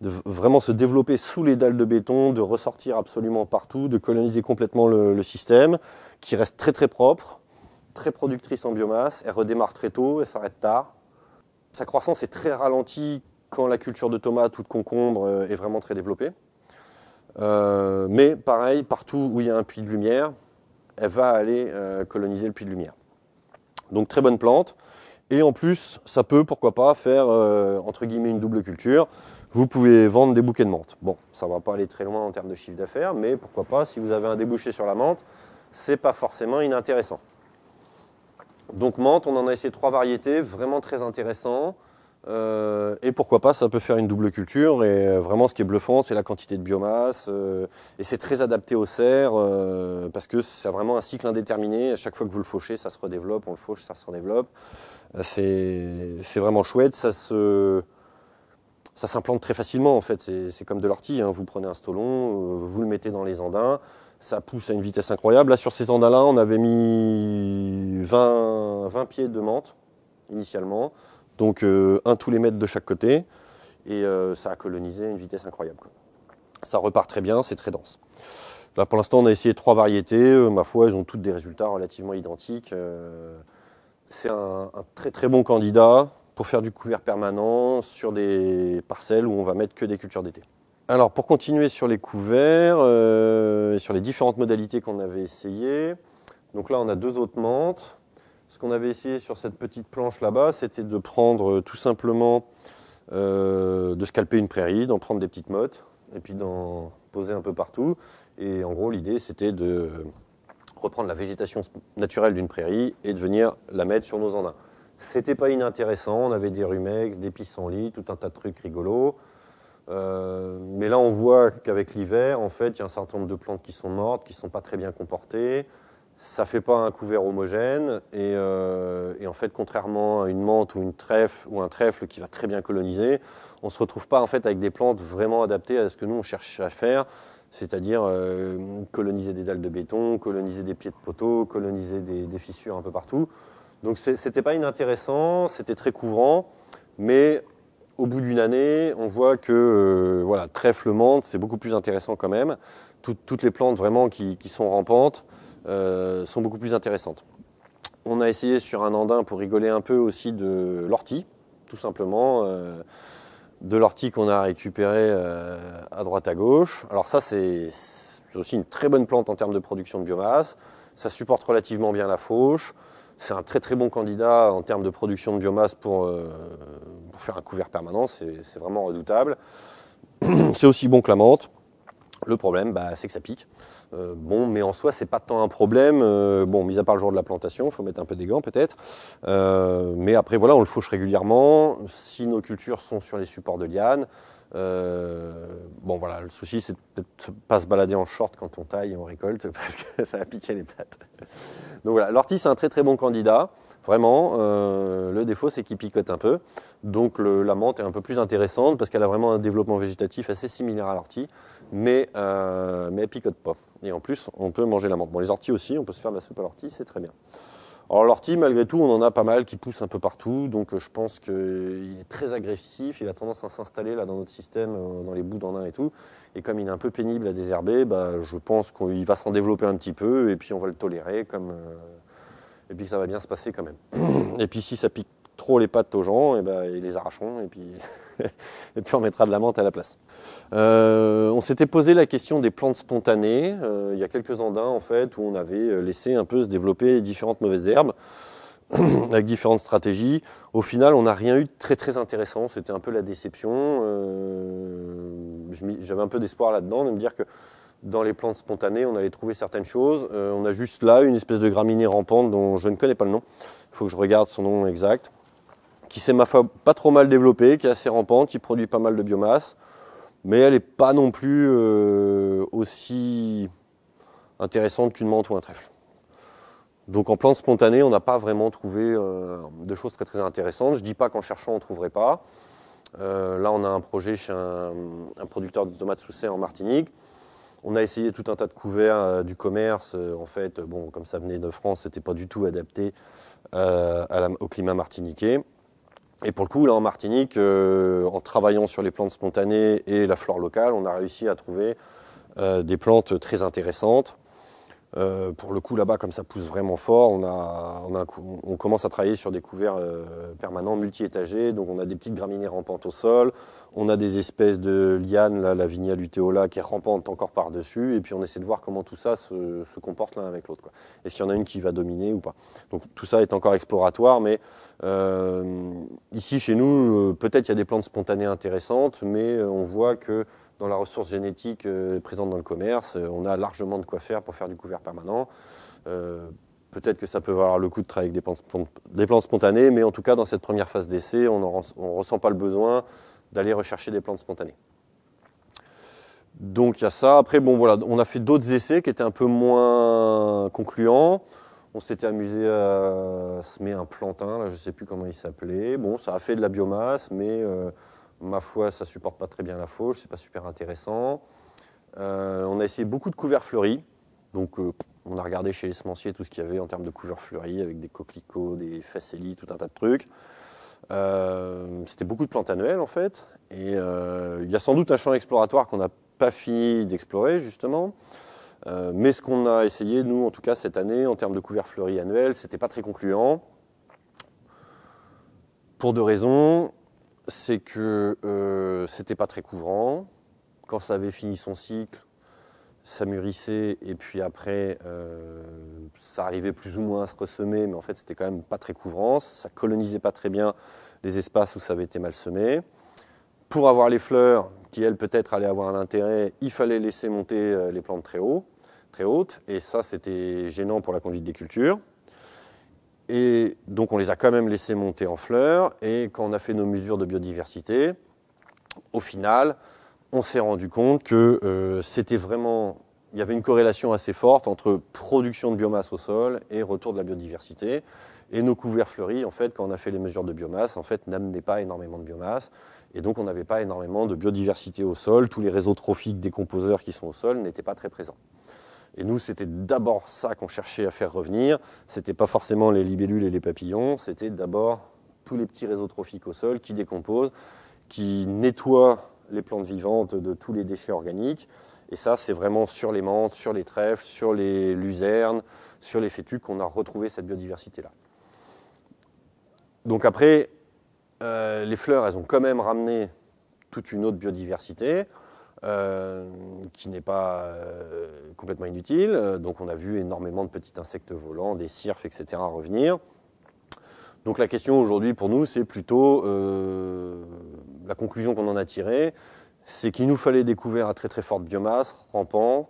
vraiment se développer sous les dalles de béton, de ressortir absolument partout, de coloniser complètement le, système, qui reste très très propre, très productrice en biomasse, elle redémarre très tôt, elle s'arrête tard. Sa croissance est très ralentie quand la culture de tomates ou de concombres euh, est vraiment très développée. Euh, mais pareil, partout où il y a un puits de lumière, elle va aller euh, coloniser le puits de lumière. Donc très bonne plante. Et en plus, ça peut, pourquoi pas, faire euh, entre guillemets une double culture. Vous pouvez vendre des bouquets de menthe. Bon, ça ne va pas aller très loin en termes de chiffre d'affaires, mais pourquoi pas, si vous avez un débouché sur la menthe, c'est pas forcément inintéressant. Donc menthe, on en a essayé trois variétés, vraiment très intéressantes. Euh, et pourquoi pas, ça peut faire une double culture. Et euh, vraiment, ce qui est bluffant, c'est la quantité de biomasse. Euh, et c'est très adapté au serres parce que c'est vraiment un cycle indéterminé. À chaque fois que vous le fauchez, ça se redéveloppe. On le fauche, ça se redéveloppe. C'est vraiment chouette. Ça s'implante très facilement en fait. C'est comme de l'ortie. Hein. Vous prenez un stolon, vous le mettez dans les andins, ça pousse à une vitesse incroyable. Là, sur ces andins-là, on avait mis 20, 20 pieds de menthe initialement. Donc euh, un tous les mètres de chaque côté, et euh, ça a colonisé une vitesse incroyable. Ça repart très bien, c'est très dense. Là pour l'instant on a essayé trois variétés, euh, ma foi elles ont toutes des résultats relativement identiques. c'est un, très très bon candidat pour faire du couvert permanent sur des parcelles où on va mettre que des cultures d'été. Alors pour continuer sur les couverts, et sur les différentes modalités qu'on avait essayées, donc là on a deux autres menthes, ce qu'on avait essayé sur cette petite planche là-bas, c'était de prendre euh, tout simplement, euh, de scalper une prairie, d'en prendre des petites mottes, et puis d'en poser un peu partout. Et en gros, l'idée, c'était de reprendre la végétation naturelle d'une prairie et de venir la mettre sur nos andins. n'était pas inintéressant, on avait des rumex, des pissenlits, tout un tas de trucs rigolos. Euh, mais là, on voit qu'avec l'hiver, en fait, il y a un certain nombre de plantes qui sont mortes, qui ne sont pas très bien comportées ça fait pas un couvert homogène euh, et, en fait contrairement à une menthe ou une trèfle ou un trèfle qui va très bien coloniser, on se retrouve pas en fait avec des plantes vraiment adaptées à ce que nous on cherche à faire, c'est-à-dire euh, coloniser des dalles de béton, coloniser des pieds de poteaux, coloniser des, fissures un peu partout. Donc c'était pas inintéressant, c'était très couvrant, mais au bout d'une année, on voit que euh, voilà trèfle menthe c'est beaucoup plus intéressant quand même. toutes les plantes vraiment qui sont rampantes euh, sont beaucoup plus intéressantes. On a essayé sur un andin pour rigoler un peu aussi de l'ortie, tout simplement. Euh, de l'ortie qu'on a récupéré euh, à droite à gauche. Alors ça c'est aussi une très bonne plante en termes de production de biomasse. Ça supporte relativement bien la fauche. C'est un très très bon candidat en termes de production de biomasse pour, faire un couvert permanent. C'est vraiment redoutable. C'est aussi bon que la menthe. Le problème, bah, c'est que ça pique. Euh, bon, mais en soi, c'est pas tant un problème. Euh, bon, mis à part le jour de la plantation, il faut mettre un peu des gants peut-être. Euh, mais après, voilà, on le fauche régulièrement. Si nos cultures sont sur les supports de liane, bon, voilà, le souci, c'est peut-être pas se balader en short quand on taille et on récolte parce que ça va piquer les pattes. Donc voilà, l'ortie, c'est un très très bon candidat. Vraiment, euh, le défaut, c'est qu'il picote un peu. Donc la menthe est un peu plus intéressante parce qu'elle a vraiment un développement végétatif assez similaire à l'ortie, mais, euh, mais picote pas. Et en plus, on peut manger la menthe. Bon, les orties aussi, on peut se faire de la soupe à l'ortie, c'est très bien. Alors l'ortie, malgré tout, on en a pas mal qui pousse un peu partout, donc je pense qu'il est très agressif, il a tendance à s'installer là dans notre système, euh, dans les bouts d'en et tout. Et comme il est un peu pénible à désherber, bah, je pense qu'il va s'en développer un petit peu et puis on va le tolérer comme, et puis ça va bien se passer quand même. et puis si ça pique trop les pattes aux gens, et eh ben, ils les arracheront, et puis, et puis on mettra de la menthe à la place. Euh, on s'était posé la question des plantes spontanées, euh, il y a quelques andins en fait, où on avait euh, laissé un peu se développer différentes mauvaises herbes, avec différentes stratégies. Au final, on n'a rien eu de très très intéressant, c'était un peu la déception. J'avais un peu d'espoir là-dedans, de me dire que dans les plantes spontanées, on allait trouver certaines choses. Euh, on a juste là une espèce de graminée rampante dont je ne connais pas le nom. Il faut que je regarde son nom exact. Qui s'est, ma foi, pas trop mal développée, qui est assez rampante, qui produit pas mal de biomasse. Mais elle n'est pas non plus euh, aussi intéressante qu'une menthe ou un trèfle. Donc en plantes spontanées, on n'a pas vraiment trouvé euh, de choses très très intéressantes. Je ne dis pas qu'en cherchant, on ne trouverait pas. là, on a un projet chez un, un producteur de tomates sous serre en Martinique on a essayé tout un tas de couverts euh, du commerce. Euh, en fait, euh, bon, comme ça venait de France, c'était pas du tout adapté au climat martiniquais. Et pour le coup, là en Martinique, en travaillant sur les plantes spontanées et la flore locale, on a réussi à trouver des plantes très intéressantes. Euh, pour le coup, là-bas, comme ça pousse vraiment fort, on, a, on, commence à travailler sur des couverts euh, permanents, multi-étagés. Donc, on a des petites graminées rampantes au sol. On a des espèces de lianes, la Vigna luteola, qui est rampante encore par-dessus. Et puis, on essaie de voir comment tout ça se, comporte l'un avec l'autre. Et s'il y en a une qui va dominer ou pas. Donc, tout ça est encore exploratoire. Mais euh, ici, chez nous, peut-être il y a des plantes spontanées intéressantes, mais on voit que dans la ressource génétique euh, présente dans le commerce. Euh, on a largement de quoi faire pour faire du couvert permanent. Euh, peut-être que ça peut valoir le coup de travailler avec des plantes, spontanées, mais en tout cas, dans cette première phase d'essai, on ne ressent pas le besoin d'aller rechercher des plantes spontanées. Donc il y a ça. Après, bon voilà, on a fait d'autres essais qui étaient un peu moins concluants. On s'était amusé à semer un plantain, je ne sais plus comment il s'appelait. Bon, ça a fait de la biomasse, mais ma foi, ça supporte pas très bien la fauche, c'est pas super intéressant. Euh, on a essayé beaucoup de couverts fleuris. Donc, euh, on a regardé chez les semenciers tout ce qu'il y avait en termes de couverts fleuris, avec des coquelicots, des facélies, tout un tas de trucs. Euh, c'était beaucoup de plantes annuelles, en fait. Et il y a sans doute un champ exploratoire qu'on n'a pas fini d'explorer, justement. mais ce qu'on a essayé, nous, en tout cas, cette année, en termes de couverts fleuris annuels, c'était pas très concluant. Pour deux raisons c'est que euh, c'était pas très couvrant. Quand ça avait fini son cycle, ça mûrissait et puis après, euh, ça arrivait plus ou moins à se ressemer, mais en fait, c'était quand même pas très couvrant. Ça colonisait pas très bien les espaces où ça avait été mal semé. Pour avoir les fleurs, qui elles peut-être allaient avoir un intérêt, il fallait laisser monter euh, les plantes très haut, très hautes, et ça, c'était gênant pour la conduite des cultures. Et donc on les a quand même laissés monter en fleurs. Et quand on a fait nos mesures de biodiversité, au final, on s'est rendu compte que euh, c'était vraiment, il y avait une corrélation assez forte entre production de biomasse au sol et retour de la biodiversité. Et nos couverts fleuris, en fait, quand on a fait les mesures de biomasse, en fait, n'amenaient pas énormément de biomasse. Et donc, on n'avait pas énormément de biodiversité au sol. Tous les réseaux trophiques des composeurs qui sont au sol n'étaient pas très présents. Et nous, c'était d'abord ça qu'on cherchait à faire revenir. C'était pas forcément les libellules et les papillons, c'était d'abord tous les petits réseaux trophiques au sol qui décomposent, qui nettoient les plantes vivantes de tous les déchets organiques. Et ça, c'est vraiment sur les menthes, sur les trèfles, sur les luzernes, sur les fétus qu'on a retrouvé cette biodiversité-là. Donc après, euh, les fleurs, elles ont quand même ramené toute une autre biodiversité. Euh, qui n'est pas euh, complètement inutile. Euh, donc on a vu énormément de petits insectes volants, des cirfs, etc. revenir. Donc la question aujourd'hui pour nous, c'est plutôt la conclusion qu'on en a tirée, c'est qu'il nous fallait des couverts à très très forte biomasse, rampants,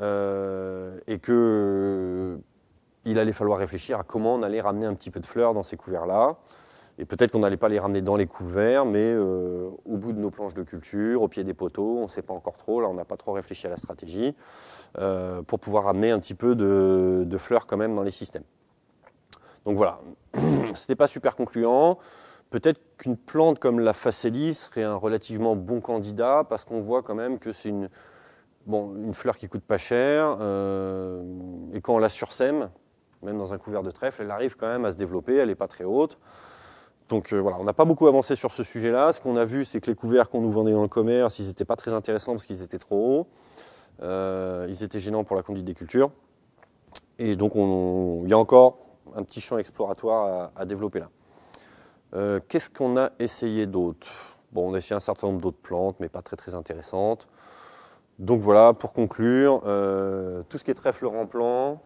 et que il allait falloir réfléchir à comment on allait ramener un petit peu de fleurs dans ces couverts-là. Et peut-être qu'on n'allait pas les ramener dans les couverts, mais euh, au bout de nos planches de culture, au pied des poteaux, on ne sait pas encore trop, là on n'a pas trop réfléchi à la stratégie, euh, pour pouvoir amener un petit peu de, fleurs quand même dans les systèmes. Donc voilà, ce n'était pas super concluant. Peut-être qu'une plante comme la facélie serait un relativement bon candidat, parce qu'on voit quand même que c'est une, fleur qui coûte pas cher, euh, et quand on la sursème, même dans un couvert de trèfle, elle arrive quand même à se développer, elle n'est pas très haute. Donc euh, voilà, on n'a pas beaucoup avancé sur ce sujet-là. Ce qu'on a vu, c'est que les couverts qu'on nous vendait dans le commerce, ils n'étaient pas très intéressants parce qu'ils étaient trop hauts. Euh, ils étaient gênants pour la conduite des cultures. Et donc il y a encore un petit champ exploratoire à, développer là. Euh, qu'est-ce qu'on a essayé d'autre Bon, on a essayé un certain nombre d'autres plantes, mais pas très très intéressantes. Donc voilà, pour conclure, tout ce qui est trèfle plan,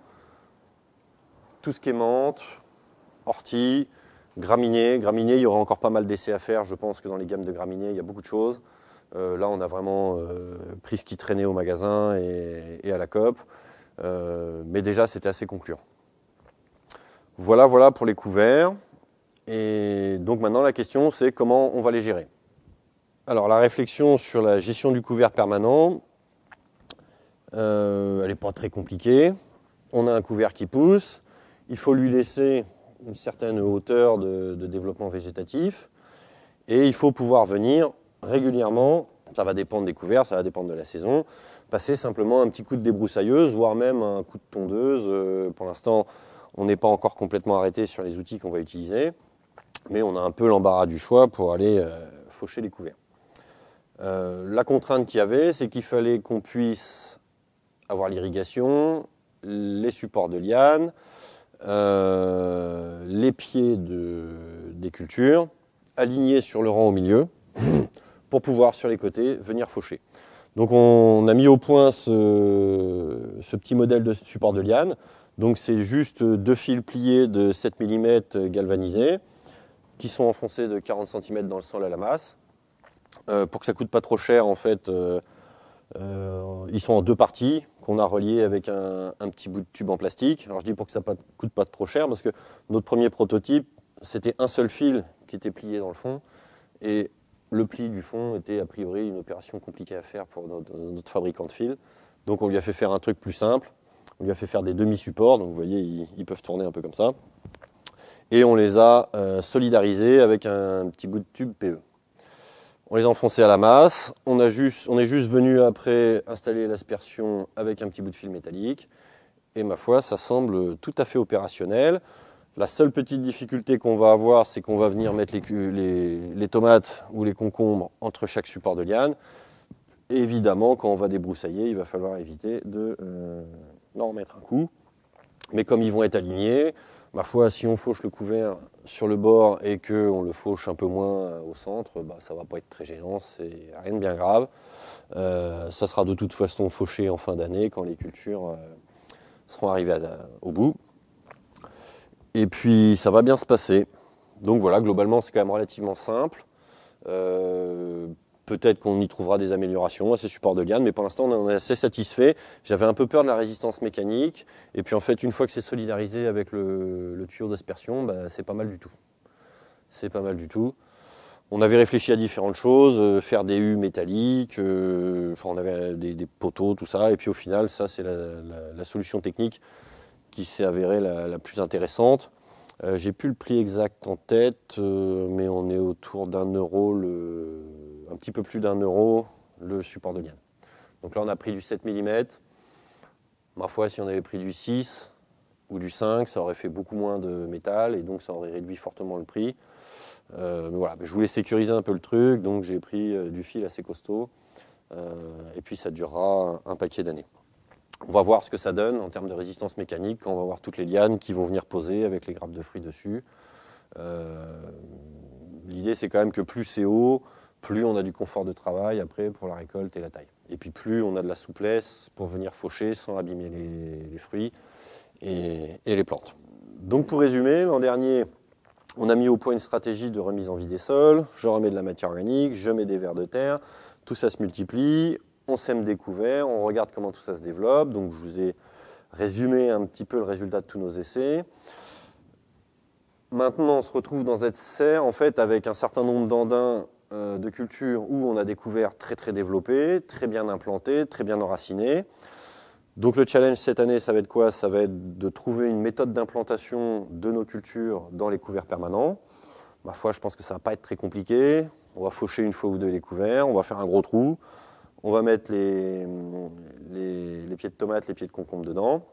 tout ce qui est menthe, ortie, Graminier, graminées, il y aura encore pas mal d'essais à faire. Je pense que dans les gammes de Graminier, il y a beaucoup de choses. Euh, là, on a vraiment euh, pris ce qui traînait au magasin et, à la COP. Euh, mais déjà, c'était assez concluant. Voilà, voilà pour les couverts. Et donc maintenant, la question, c'est comment on va les gérer. Alors, la réflexion sur la gestion du couvert permanent, elle n'est pas très compliquée. On a un couvert qui pousse. Il faut lui laisser une certaine hauteur de, développement végétatif. Et il faut pouvoir venir régulièrement, ça va dépendre des couverts, ça va dépendre de la saison, passer simplement un petit coup de débroussailleuse, voire même un coup de tondeuse. Euh, pour l'instant, on n'est pas encore complètement arrêté sur les outils qu'on va utiliser, mais on a un peu l'embarras du choix pour aller euh, faucher les couverts. Euh, la contrainte qu'il y avait, c'est qu'il fallait qu'on puisse avoir l'irrigation, les supports de lianes, euh, les pieds des cultures alignés sur le rang au milieu pour pouvoir sur les côtés venir faucher. Donc on a mis au point ce, petit modèle de support de liane. Donc c'est juste deux fils pliés de 7 mm galvanisés qui sont enfoncés de 40 cm dans le sol à la masse. Euh, pour que ça coûte pas trop cher en fait, euh, ils sont en deux parties qu'on a relié avec un, petit bout de tube en plastique. Alors je dis pour que ça ne coûte pas trop cher, parce que notre premier prototype, c'était un seul fil qui était plié dans le fond, et le pli du fond était a priori une opération compliquée à faire pour notre, fabricant de fil. Donc on lui a fait faire un truc plus simple, on lui a fait faire des demi-supports, donc vous voyez, ils, peuvent tourner un peu comme ça, et on les a euh, solidarisés avec un petit bout de tube PE. On les a enfoncés à la masse. On, est juste venu après installer l'aspersion avec un petit bout de fil métallique. Et ma foi, ça semble tout à fait opérationnel. La seule petite difficulté qu'on va avoir, c'est qu'on va venir mettre les, tomates ou les concombres entre chaque support de liane. Évidemment, quand on va débroussailler, il va falloir éviter de euh, mettre un coup. Mais comme ils vont être alignés, Parfois, si on fauche le couvert sur le bord et qu'on le fauche un peu moins euh, au centre, bah, ça ne va pas être très gênant, c'est rien de bien grave. Euh, ça sera de toute façon fauché en fin d'année quand les cultures euh, seront arrivées au bout. Et puis ça va bien se passer. Donc voilà, globalement c'est quand même relativement simple. Peut-être qu'on y trouvera des améliorations à ces supports de liane, mais pour l'instant, on en est assez satisfait. J'avais un peu peur de la résistance mécanique. Et puis, en fait, une fois que c'est solidarisé avec le, tuyau d'aspersion, bah, c'est pas mal du tout. C'est pas mal du tout. On avait réfléchi à différentes choses, euh, faire des U métalliques, euh, on avait des, poteaux, tout ça. Et puis, au final, ça, c'est la, solution technique qui s'est avérée la, plus intéressante. Euh, j'ai plus le prix exact en tête, mais on est autour d'un euro le, un petit peu plus d'un euro le support de liane. Donc là, on a pris du 7 mm. Ma foi, si on avait pris du 6 ou du 5, ça aurait fait beaucoup moins de métal et donc ça aurait réduit fortement le prix. Euh, mais voilà, je voulais sécuriser un peu le truc, donc j'ai pris euh, du fil assez costaud. Euh, et puis ça durera un, paquet d'années. On va voir ce que ça donne en termes de résistance mécanique quand on va voir toutes les lianes qui vont venir poser avec les grappes de fruits dessus. L'idée c'est quand même que plus c'est haut, plus on a du confort de travail après pour la récolte et la taille. Et puis plus on a de la souplesse pour venir faucher sans abîmer les, fruits et, les plantes. Donc pour résumer, l'an dernier, on a mis au point une stratégie de remise en vie des sols, je remets de la matière organique, je mets des vers de terre, tout ça se multiplie, on sème découvert, on regarde comment tout ça se développe, donc je vous ai résumé un petit peu le résultat de tous nos essais. Maintenant, on se retrouve dans cette serre, en fait, avec un certain nombre d'andins euh, de cultures où on a des couverts très très développés, très bien implantés, très bien enracinés. Donc le challenge cette année, ça va être quoi Ça va être de trouver une méthode d'implantation de nos cultures dans les couverts permanents. Ma foi, je pense que ça va pas être très compliqué. On va faucher une fois ou deux les couverts, on va faire un gros trou, on va mettre les, pieds de tomates, les pieds de concombre dedans.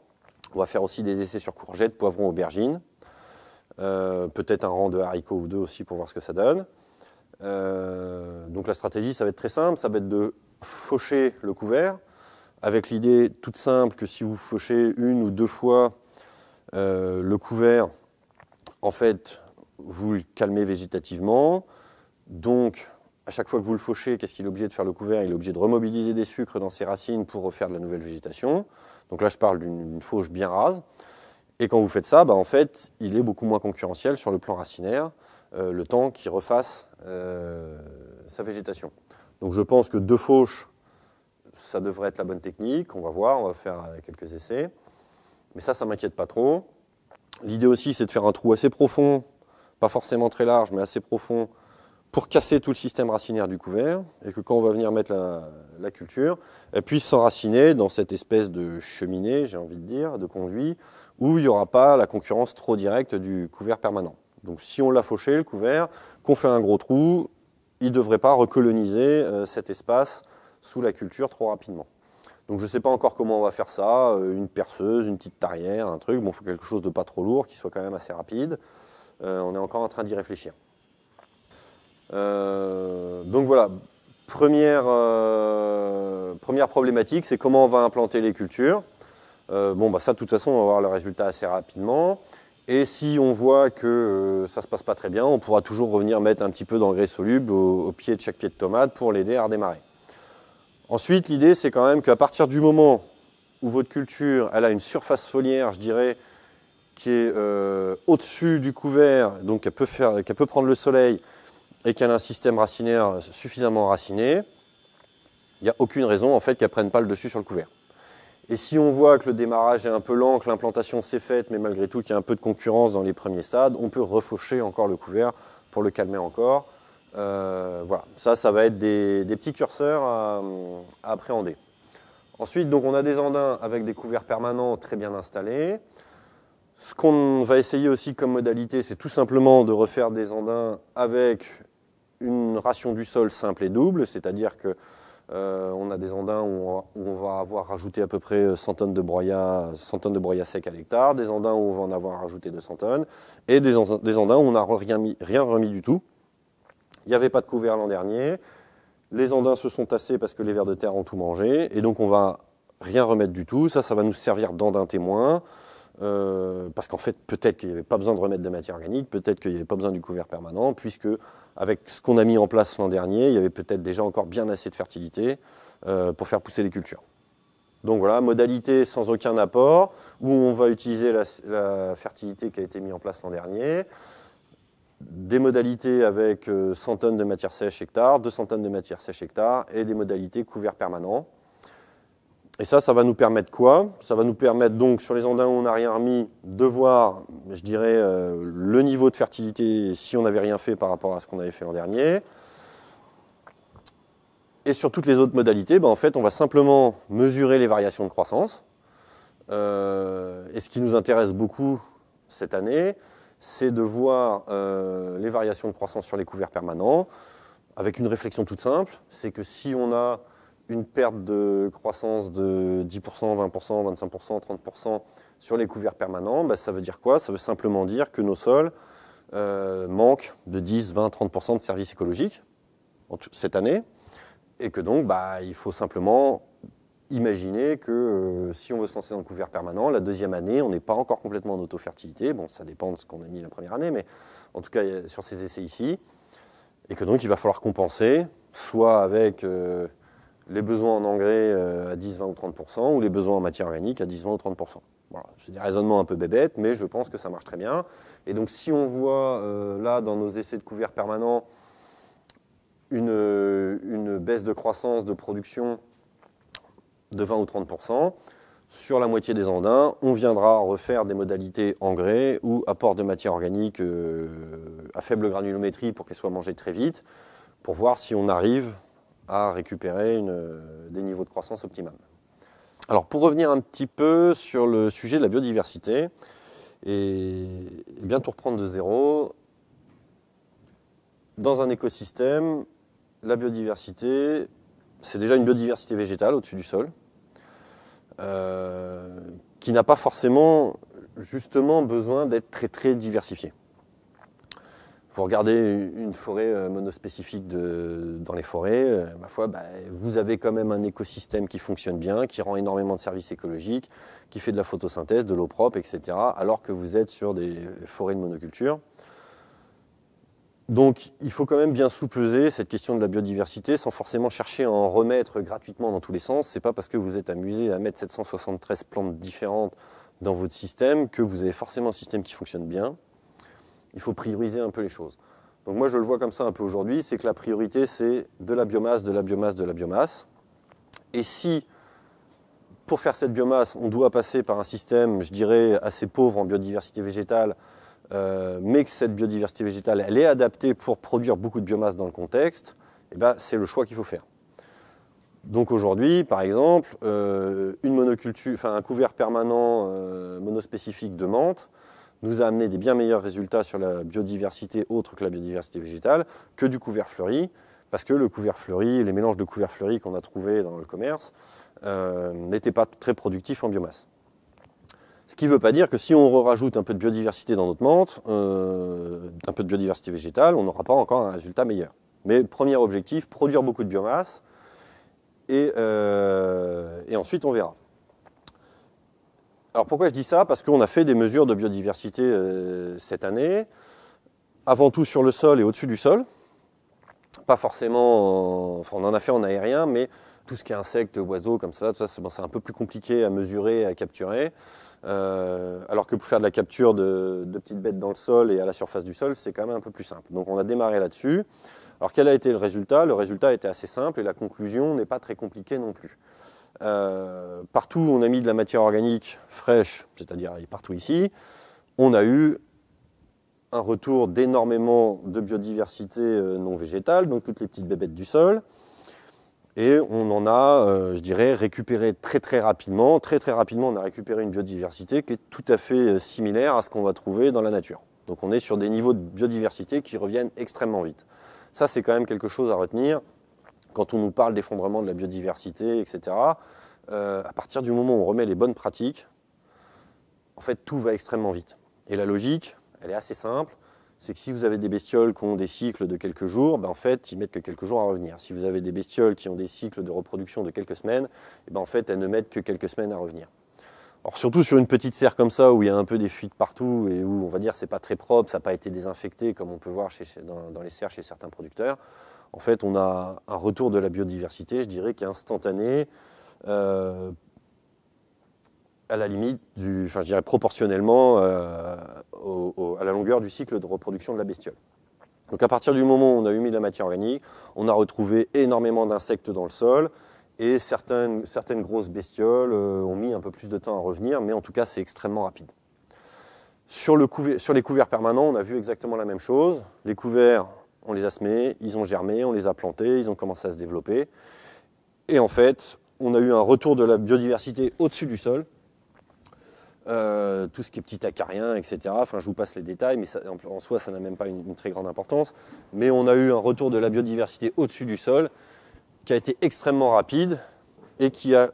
On va faire aussi des essais sur courgettes, poivrons, aubergines. Euh, peut-être un rang de haricots ou deux aussi pour voir ce que ça donne. Euh, donc la stratégie, ça va être très simple, ça va être de faucher le couvert, avec l'idée toute simple que si vous fauchez une ou deux fois euh, le couvert, en fait, vous le calmez végétativement. Donc, à chaque fois que vous le fauchez, qu'est-ce qu'il est obligé de faire le couvert Il est obligé de remobiliser des sucres dans ses racines pour refaire de la nouvelle végétation. Donc là, je parle d'une fauche bien rase. Et quand vous faites ça, bah, en fait, il est beaucoup moins concurrentiel sur le plan racinaire. Euh, le temps qui refasse euh, sa végétation. Donc je pense que deux fauches, ça devrait être la bonne technique. On va voir, on va faire euh, quelques essais. Mais ça, ça m'inquiète pas trop. L'idée aussi, c'est de faire un trou assez profond, pas forcément très large, mais assez profond, pour casser tout le système racinaire du couvert, et que quand on va venir mettre la, la culture, elle puisse s'enraciner dans cette espèce de cheminée, j'ai envie de dire, de conduit, où il n'y aura pas la concurrence trop directe du couvert permanent. Donc si on l'a fauché, le couvert, qu'on fait un gros trou, il ne devrait pas recoloniser euh, cet espace sous la culture trop rapidement. Donc je ne sais pas encore comment on va faire ça, euh, une perceuse, une petite tarière, un truc, bon, il faut quelque chose de pas trop lourd, qui soit quand même assez rapide. Euh, on est encore en train d'y réfléchir. donc voilà, première, première problématique, c'est comment on va implanter les cultures. bon, bah ça, de toute façon, on va voir le résultat assez rapidement. Et si on voit que ça euh, ça se passe pas très bien, on pourra toujours revenir mettre un petit peu d'engrais soluble au, pied de chaque pied de tomate pour l'aider à redémarrer. Ensuite, l'idée, c'est quand même qu'à partir du moment où votre culture elle a une surface foliaire, je dirais, qui est euh, au-dessus du couvert, donc elle peut, faire, peut prendre le soleil et qu'elle a un système racinaire suffisamment raciné, il n'y a aucune raison en fait qu'elle ne prenne pas le dessus sur le couvert. Et si on voit que le démarrage est un peu lent, que l'implantation s'est faite, mais malgré tout qu'il y a un peu de concurrence dans les premiers stades, on peut refaucher encore le couvert pour le calmer encore. Euh, voilà, ça, ça va être des, petits curseurs à, à, appréhender. Ensuite, donc, on a des andins avec des couverts permanents très bien installés. Ce qu'on va essayer aussi comme modalité, c'est tout simplement de refaire des andins avec une ration du sol simple et double, c'est-à-dire que euh, on a des andins où on, va, avoir rajouté à peu près 100 euh, tonnes de broyats 100 de broya sec à l'hectare, des andins où on va en avoir rajouté 200 tonnes, et des, andins où on n'a rien, rien, remis du tout. Il n'y avait pas de couvert l'an dernier, les andins se sont tassés parce que les vers de terre ont tout mangé, et donc on va rien remettre du tout. Ça, ça va nous servir d'andin témoin. Euh, parce qu'en fait, peut-être qu'il n'y avait pas besoin de remettre de matière organique, peut-être qu'il n'y avait pas besoin du couvert permanent, puisque avec ce qu'on a mis en place l'an dernier, il y avait peut-être déjà encore bien assez de fertilité euh, pour faire pousser les cultures. Donc voilà, modalité sans aucun apport, où on va utiliser la, la fertilité qui a été mise en place l'an dernier, des modalités avec 100 euh, tonnes de matière sèche hectare, 200 tonnes de matière sèche hectare, et des modalités couverts permanents. Et ça, ça va nous permettre quoi Ça va nous permettre donc sur les Andins où on n'a rien remis de voir, je dirais, euh, le niveau de fertilité si on n'avait rien fait par rapport à ce qu'on avait fait l'an dernier. Et sur toutes les autres modalités, ben, en fait, on va simplement mesurer les variations de croissance. Euh, et ce qui nous intéresse beaucoup cette année, c'est de voir euh, les variations de croissance sur les couverts permanents, avec une réflexion toute simple, c'est que si on a une perte de croissance de 10%, 20%, 25%, 30% sur les couverts permanents, bah, ça veut dire quoi Ça veut simplement dire que nos sols euh, manquent de 10, 20, 30% de services écologiques cette année, et que donc bah, il faut simplement imaginer que euh, si on veut se lancer dans le couvert permanent, la deuxième année, on n'est pas encore complètement en autofertilité, bon ça dépend de ce qu'on a mis la première année, mais en tout cas sur ces essais ici, et que donc il va falloir compenser, soit avec... Euh, les besoins en engrais euh, à 10, 20 ou 30 ou les besoins en matière organique à 10, 20 ou 30 Voilà, c'est des raisonnements un peu bébêtes, mais je pense que ça marche très bien. Et donc, si on voit euh, là dans nos essais de couvert permanents, une, baisse de croissance de production de 20 ou 30 sur la moitié des andins, on viendra refaire des modalités engrais ou apport de matière organique euh, à faible granulométrie pour qu'elle soit mangée très vite, pour voir si on arrive à récupérer euh, des niveaux de croissance optimum. Alors pour revenir un petit peu sur le sujet de la biodiversité, et, eh bien tout reprendre de zéro, dans un écosystème, la biodiversité, c'est déjà une biodiversité végétale au-dessus du sol, euh, qui n'a pas forcément justement besoin d'être très très diversifiée vous regardez une forêt euh, monospécifique de, dans les forêts, euh, ma foi, bah, vous avez quand même un écosystème qui fonctionne bien, qui rend énormément de services écologiques, qui fait de la photosynthèse, de l'eau propre, etc., alors que vous êtes sur des euh, forêts de monoculture. Donc il faut quand même bien sous-peser cette question de la biodiversité sans forcément chercher à en remettre gratuitement dans tous les sens. C'est pas parce que vous êtes amusé à mettre 773 plantes différentes dans votre système que vous avez forcément un système qui fonctionne bien il faut prioriser un peu les choses. Donc moi je le vois comme ça un peu aujourd'hui, c'est que la priorité c'est de la biomasse, de la biomasse, de la biomasse. Et si pour faire cette biomasse, on doit passer par un système, je dirais, assez pauvre en biodiversité végétale, euh, mais que cette biodiversité végétale, elle est adaptée pour produire beaucoup de biomasse dans le contexte, eh ben, c'est le choix qu'il faut faire. Donc aujourd'hui, par exemple, euh, une monoculture, enfin un couvert permanent euh, monospécifique de menthe, nous a amené des bien meilleurs résultats sur la biodiversité autre que la biodiversité végétale que du couvert fleuri, parce que le couvert fleuri, les mélanges de couvert fleuri qu'on a trouvés dans le commerce, euh, n'étaient pas très productifs en biomasse. Ce qui ne veut pas dire que si on rajoute un peu de biodiversité dans notre menthe, euh, un peu de biodiversité végétale, on n'aura pas encore un résultat meilleur. Mais premier objectif, produire beaucoup de biomasse, et euh, ensuite on verra. Alors pourquoi je dis ça Parce qu'on a fait des mesures de biodiversité euh, cette année, avant tout sur le sol et au-dessus du sol. Pas forcément, enfin on en a fait en aérien, mais tout ce qui est insectes, oiseaux, comme ça, ça c'est un peu plus compliqué à mesurer, à capturer. Euh, alors que pour faire de la capture de, de, petites bêtes dans le sol et à la surface du sol, c'est quand même un peu plus simple. Donc on a démarré là-dessus. Alors quel a été le résultat Le résultat était assez simple et la conclusion n'est pas très compliquée non plus. Euh, partout où on a mis de la matière organique fraîche, c'est-à-dire partout ici, on a eu un retour d'énormément de biodiversité euh, non végétale, donc toutes les petites bébêtes du sol. Et on en a, euh, je dirais, récupéré très très rapidement. Très très rapidement, on a récupéré une biodiversité qui est tout à fait similaire à ce qu'on va trouver dans la nature. Donc on est sur des niveaux de biodiversité qui reviennent extrêmement vite. Ça, c'est quand même quelque chose à retenir quand on nous parle d'effondrement de la biodiversité, etc., euh, à partir du moment où on remet les bonnes pratiques, en fait, tout va extrêmement vite. Et la logique, elle est assez simple. C'est que si vous avez des bestioles qui ont des cycles de quelques jours, ben en fait, ils mettent que quelques jours à revenir. Si vous avez des bestioles qui ont des cycles de reproduction de quelques semaines, eh ben, en fait, elles ne mettent que quelques semaines à revenir. Alors surtout sur une petite serre comme ça où il y a un peu des fuites partout et où on va dire n'est pas très propre, ça n'a pas été désinfecté comme on peut voir dans les serres chez certains producteurs en fait, on a un retour de la biodiversité, je dirais, qui est instantané, euh, à la limite, du, enfin, je dirais proportionnellement euh, à la longueur du cycle de reproduction de la bestiole. Donc à partir du moment où on a de la matière organique, on a retrouvé énormément d'insectes dans le sol, et certaines, certaines grosses bestioles euh, ont mis un peu plus de temps à revenir, mais en tout cas c'est extrêmement rapide. Sur, sur les couverts permanents, on a vu exactement la même chose. Les couverts, on les a semés, ils ont germé, on les a plantés, ils ont commencé à se développer. Et en fait, on a eu un retour de la biodiversité au-dessus du sol. Euh, tout ce qui est petit acarien, etc. Enfin, je vous passe les détails, mais en, soi, ça n'a même pas une, très grande importance. Mais on a eu un retour de la biodiversité au-dessus du sol qui a été extrêmement rapide et qui a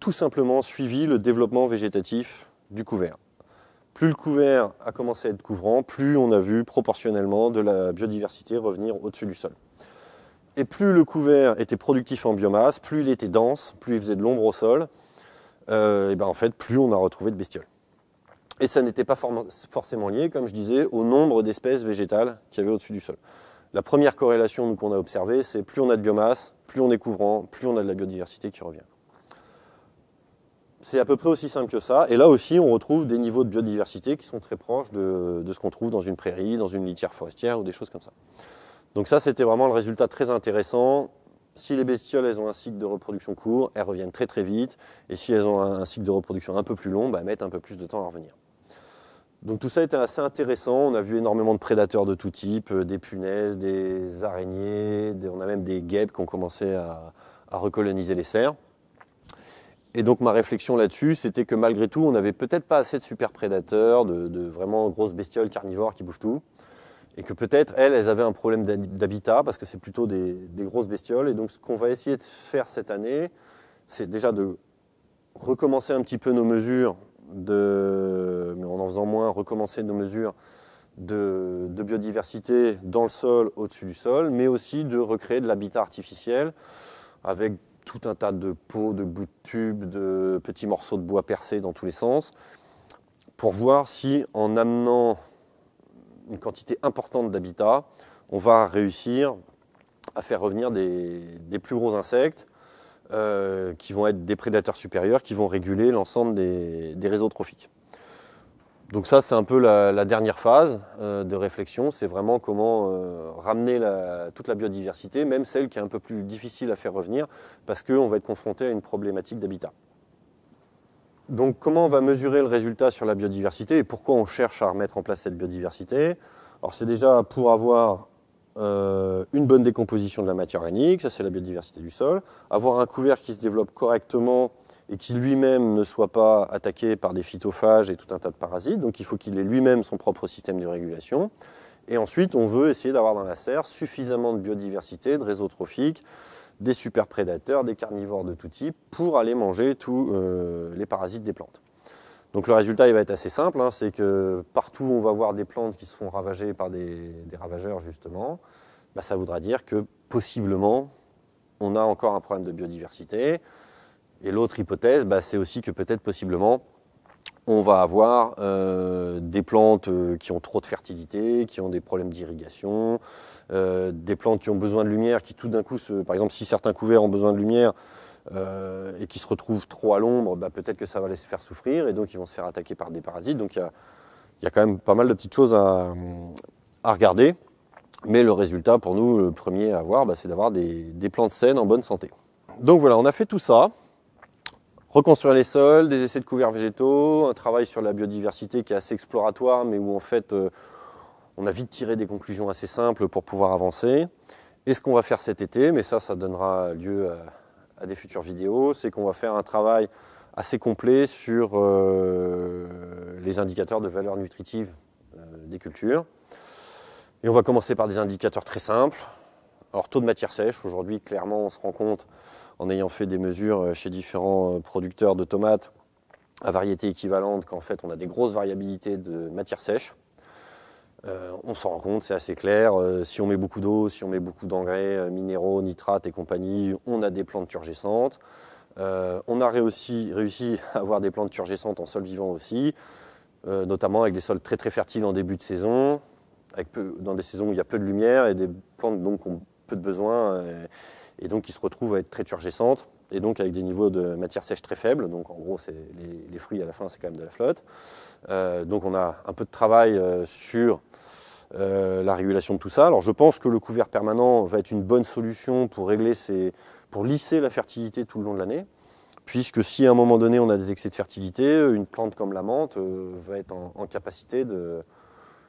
tout simplement suivi le développement végétatif du couvert plus le couvert a commencé à être couvrant, plus on a vu proportionnellement de la biodiversité revenir au-dessus du sol. Et plus le couvert était productif en biomasse, plus il était dense, plus il faisait de l'ombre au sol, euh, et ben en fait, plus on a retrouvé de bestioles. Et ça n'était pas forcément lié, comme je disais, au nombre d'espèces végétales qu'il y avait au-dessus du sol. La première corrélation qu'on a observée, c'est plus on a de biomasse, plus on est couvrant, plus on a de la biodiversité qui revient c'est à peu près aussi simple que ça. Et là aussi, on retrouve des niveaux de biodiversité qui sont très proches de, ce qu'on trouve dans une prairie, dans une litière forestière ou des choses comme ça. Donc ça, c'était vraiment le résultat très intéressant. Si les bestioles, elles ont un cycle de reproduction court, elles reviennent très très vite. Et si elles ont un, cycle de reproduction un peu plus long, bah, elles mettent un peu plus de temps à revenir. Donc tout ça était assez intéressant. On a vu énormément de prédateurs de tous types, euh, des punaises, des araignées, on a même des guêpes qui ont commencé à, à recoloniser les serres. Et donc ma réflexion là-dessus, c'était que malgré tout, on n'avait peut-être pas assez de super prédateurs, de, vraiment grosses bestioles carnivores qui bouffent tout, et que peut-être elles, elles avaient un problème d'habitat parce que c'est plutôt des, grosses bestioles. Et donc ce qu'on va essayer de faire cette année, c'est déjà de recommencer un petit peu nos mesures, de, mais en en faisant moins, recommencer nos mesures de, de biodiversité dans le sol, au-dessus du sol, mais aussi de recréer de l'habitat artificiel avec tout un tas de pots, de bouts de tubes, de petits morceaux de bois percés dans tous les sens, pour voir si en amenant une quantité importante d'habitat, on va réussir à faire revenir des, plus gros insectes euh, qui vont être des prédateurs supérieurs, qui vont réguler l'ensemble des réseaux trophiques. Donc ça, c'est un peu la, dernière phase euh, de réflexion, c'est vraiment comment euh, ramener toute la biodiversité, même celle qui est un peu plus difficile à faire revenir, parce qu'on va être confronté à une problématique d'habitat. Donc comment on va mesurer le résultat sur la biodiversité et pourquoi on cherche à remettre en place cette biodiversité Alors c'est déjà pour avoir euh, une bonne décomposition de la matière organique, ça c'est la biodiversité du sol, avoir un couvert qui se développe correctement et qu'il lui-même ne soit pas attaqué par des phytophages et tout un tas de parasites. Donc il faut qu'il ait lui-même son propre système de régulation. Et ensuite, on veut essayer d'avoir dans la serre suffisamment de biodiversité, de réseaux trophiques, des prédateurs, des carnivores de tout type pour aller manger tous euh, les parasites des plantes. Donc le résultat, il va être assez simple, hein. c'est que partout où on va voir des plantes qui se font ravager par des, ravageurs, justement, bah, ça voudra dire que possiblement, on a encore un problème de biodiversité. Et l'autre hypothèse, bah, c'est aussi que peut-être possiblement, on va avoir euh, des plantes euh, qui ont trop de fertilité, qui ont des problèmes d'irrigation, euh, des plantes qui ont besoin de lumière, qui tout d'un coup, par exemple, si certains couverts ont besoin de lumière et qui se retrouvent trop à l'ombre, bah, peut-être que ça va les faire souffrir et donc ils vont se faire attaquer par des parasites. Donc il y a, quand même pas mal de petites choses à, regarder. Mais le résultat pour nous, le premier à avoir, bah, c'est d'avoir des plantes saines en bonne santé. Donc voilà, on a fait tout ça reconstruire les sols, des essais de couverts végétaux, un travail sur la biodiversité qui est assez exploratoire, mais où en fait euh, on a vite tiré des conclusions assez simples pour pouvoir avancer. Et ce qu'on va faire cet été, mais ça, ça donnera lieu à, des futures vidéos, c'est qu'on va faire un travail assez complet sur euh, les indicateurs de valeur nutritive euh, des cultures. Et on va commencer par des indicateurs très simples. Alors taux de matière sèche, aujourd'hui clairement on se rend compte en ayant fait des mesures euh, chez différents euh, producteurs de tomates à variété équivalente, qu'en fait on a des grosses variabilités de matière sèche. Euh, on s'en rend compte, c'est assez clair. si on met beaucoup d'eau, si on met beaucoup d'engrais, minéraux, nitrates et compagnie, on a des plantes turgescentes. on a réussi, réussi, à avoir des plantes turgescentes en sol vivant aussi, notamment avec des sols très très fertiles en début de saison, avec dans des saisons où il y a peu de lumière et des plantes donc ont peu de besoins et donc qui se retrouvent à être très turgescentes, et donc avec des niveaux de matière sèche très faibles. Donc en gros, c'est les, fruits à la fin, c'est quand même de la flotte. Euh, donc on a un peu de travail euh, sur euh, la régulation de tout ça. Alors je pense que le couvert permanent va être une bonne solution pour régler ces, pour lisser la fertilité tout le long de l'année. Puisque si à un moment donné on a des excès de fertilité, une plante comme la menthe va être en, en capacité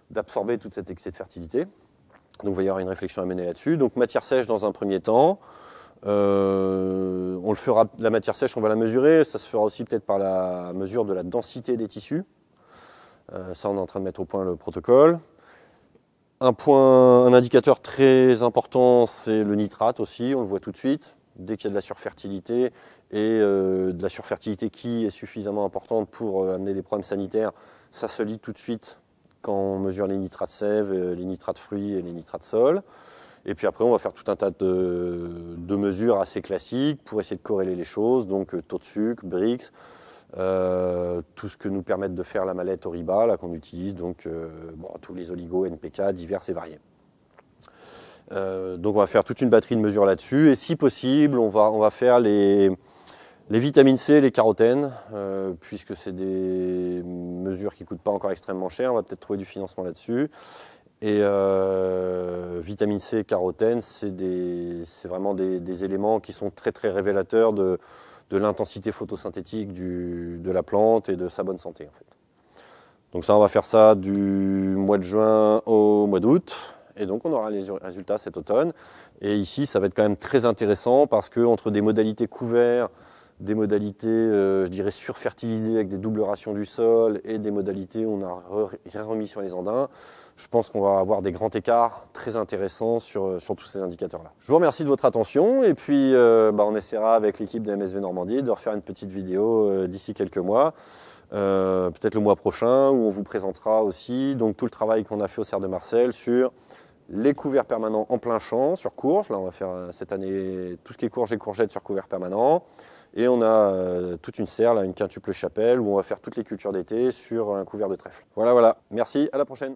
d'absorber tout cet excès de fertilité. Donc il va y avoir une réflexion à mener là-dessus. Donc matière sèche dans un premier temps. Euh, on le fera, la matière sèche, on va la mesurer. Ça se fera aussi peut-être par la mesure de la densité des tissus. Euh, ça, on est en train de mettre au point le protocole. Un point, un indicateur très important, c'est le nitrate aussi. On le voit tout de suite. Dès qu'il y a de la surfertilité et euh, de la surfertilité qui est suffisamment importante pour amener des problèmes sanitaires, ça se lit tout de suite quand on mesure les nitrates sève, euh, les nitrates fruits et les nitrates sol. Et puis après, on va faire tout un tas de, mesures assez classiques pour essayer de corréler les choses, donc euh, taux de sucre, brix, euh, tout ce que nous permettent de faire la mallette Oriba, là qu'on utilise, donc tous les oligos, NPK, divers et variés. donc on va faire toute une batterie de mesures là-dessus, et si possible, on va, on va faire les, les vitamines C, les carotènes, euh, puisque c'est des mesures qui ne coûtent pas encore extrêmement cher, on va peut-être trouver du financement là-dessus. Et euh, vitamine C, carotène, c'est vraiment des, éléments qui sont très très révélateurs de, l'intensité photosynthétique de la plante et de sa bonne santé en fait. Donc ça, on va faire ça du mois de juin au mois d'août. Et donc on aura les résultats cet automne. Et ici, ça va être quand même très intéressant parce que entre des modalités couvertes, des modalités, euh, je dirais, surfertilisées avec des doubles rations du sol et des modalités où on a remis sur les andins. Je pense qu'on va avoir des grands écarts très intéressants sur, euh, sur tous ces indicateurs-là. Je vous remercie de votre attention et puis euh, bah, on essaiera avec l'équipe de MSV Normandie de refaire une petite vidéo d'ici quelques mois. peut-être le mois prochain où on vous présentera aussi donc tout le travail qu'on a fait au Serre de Marcel sur les couverts permanents en plein champ sur courge. Là, on va faire cette année tout ce qui est courge et courgettes sur couvert permanent. Et on a euh, toute une serre, une quintuple chapelle, où on va faire toutes les cultures d'été sur un couvert de trèfle. Voilà, voilà. Merci, à la prochaine.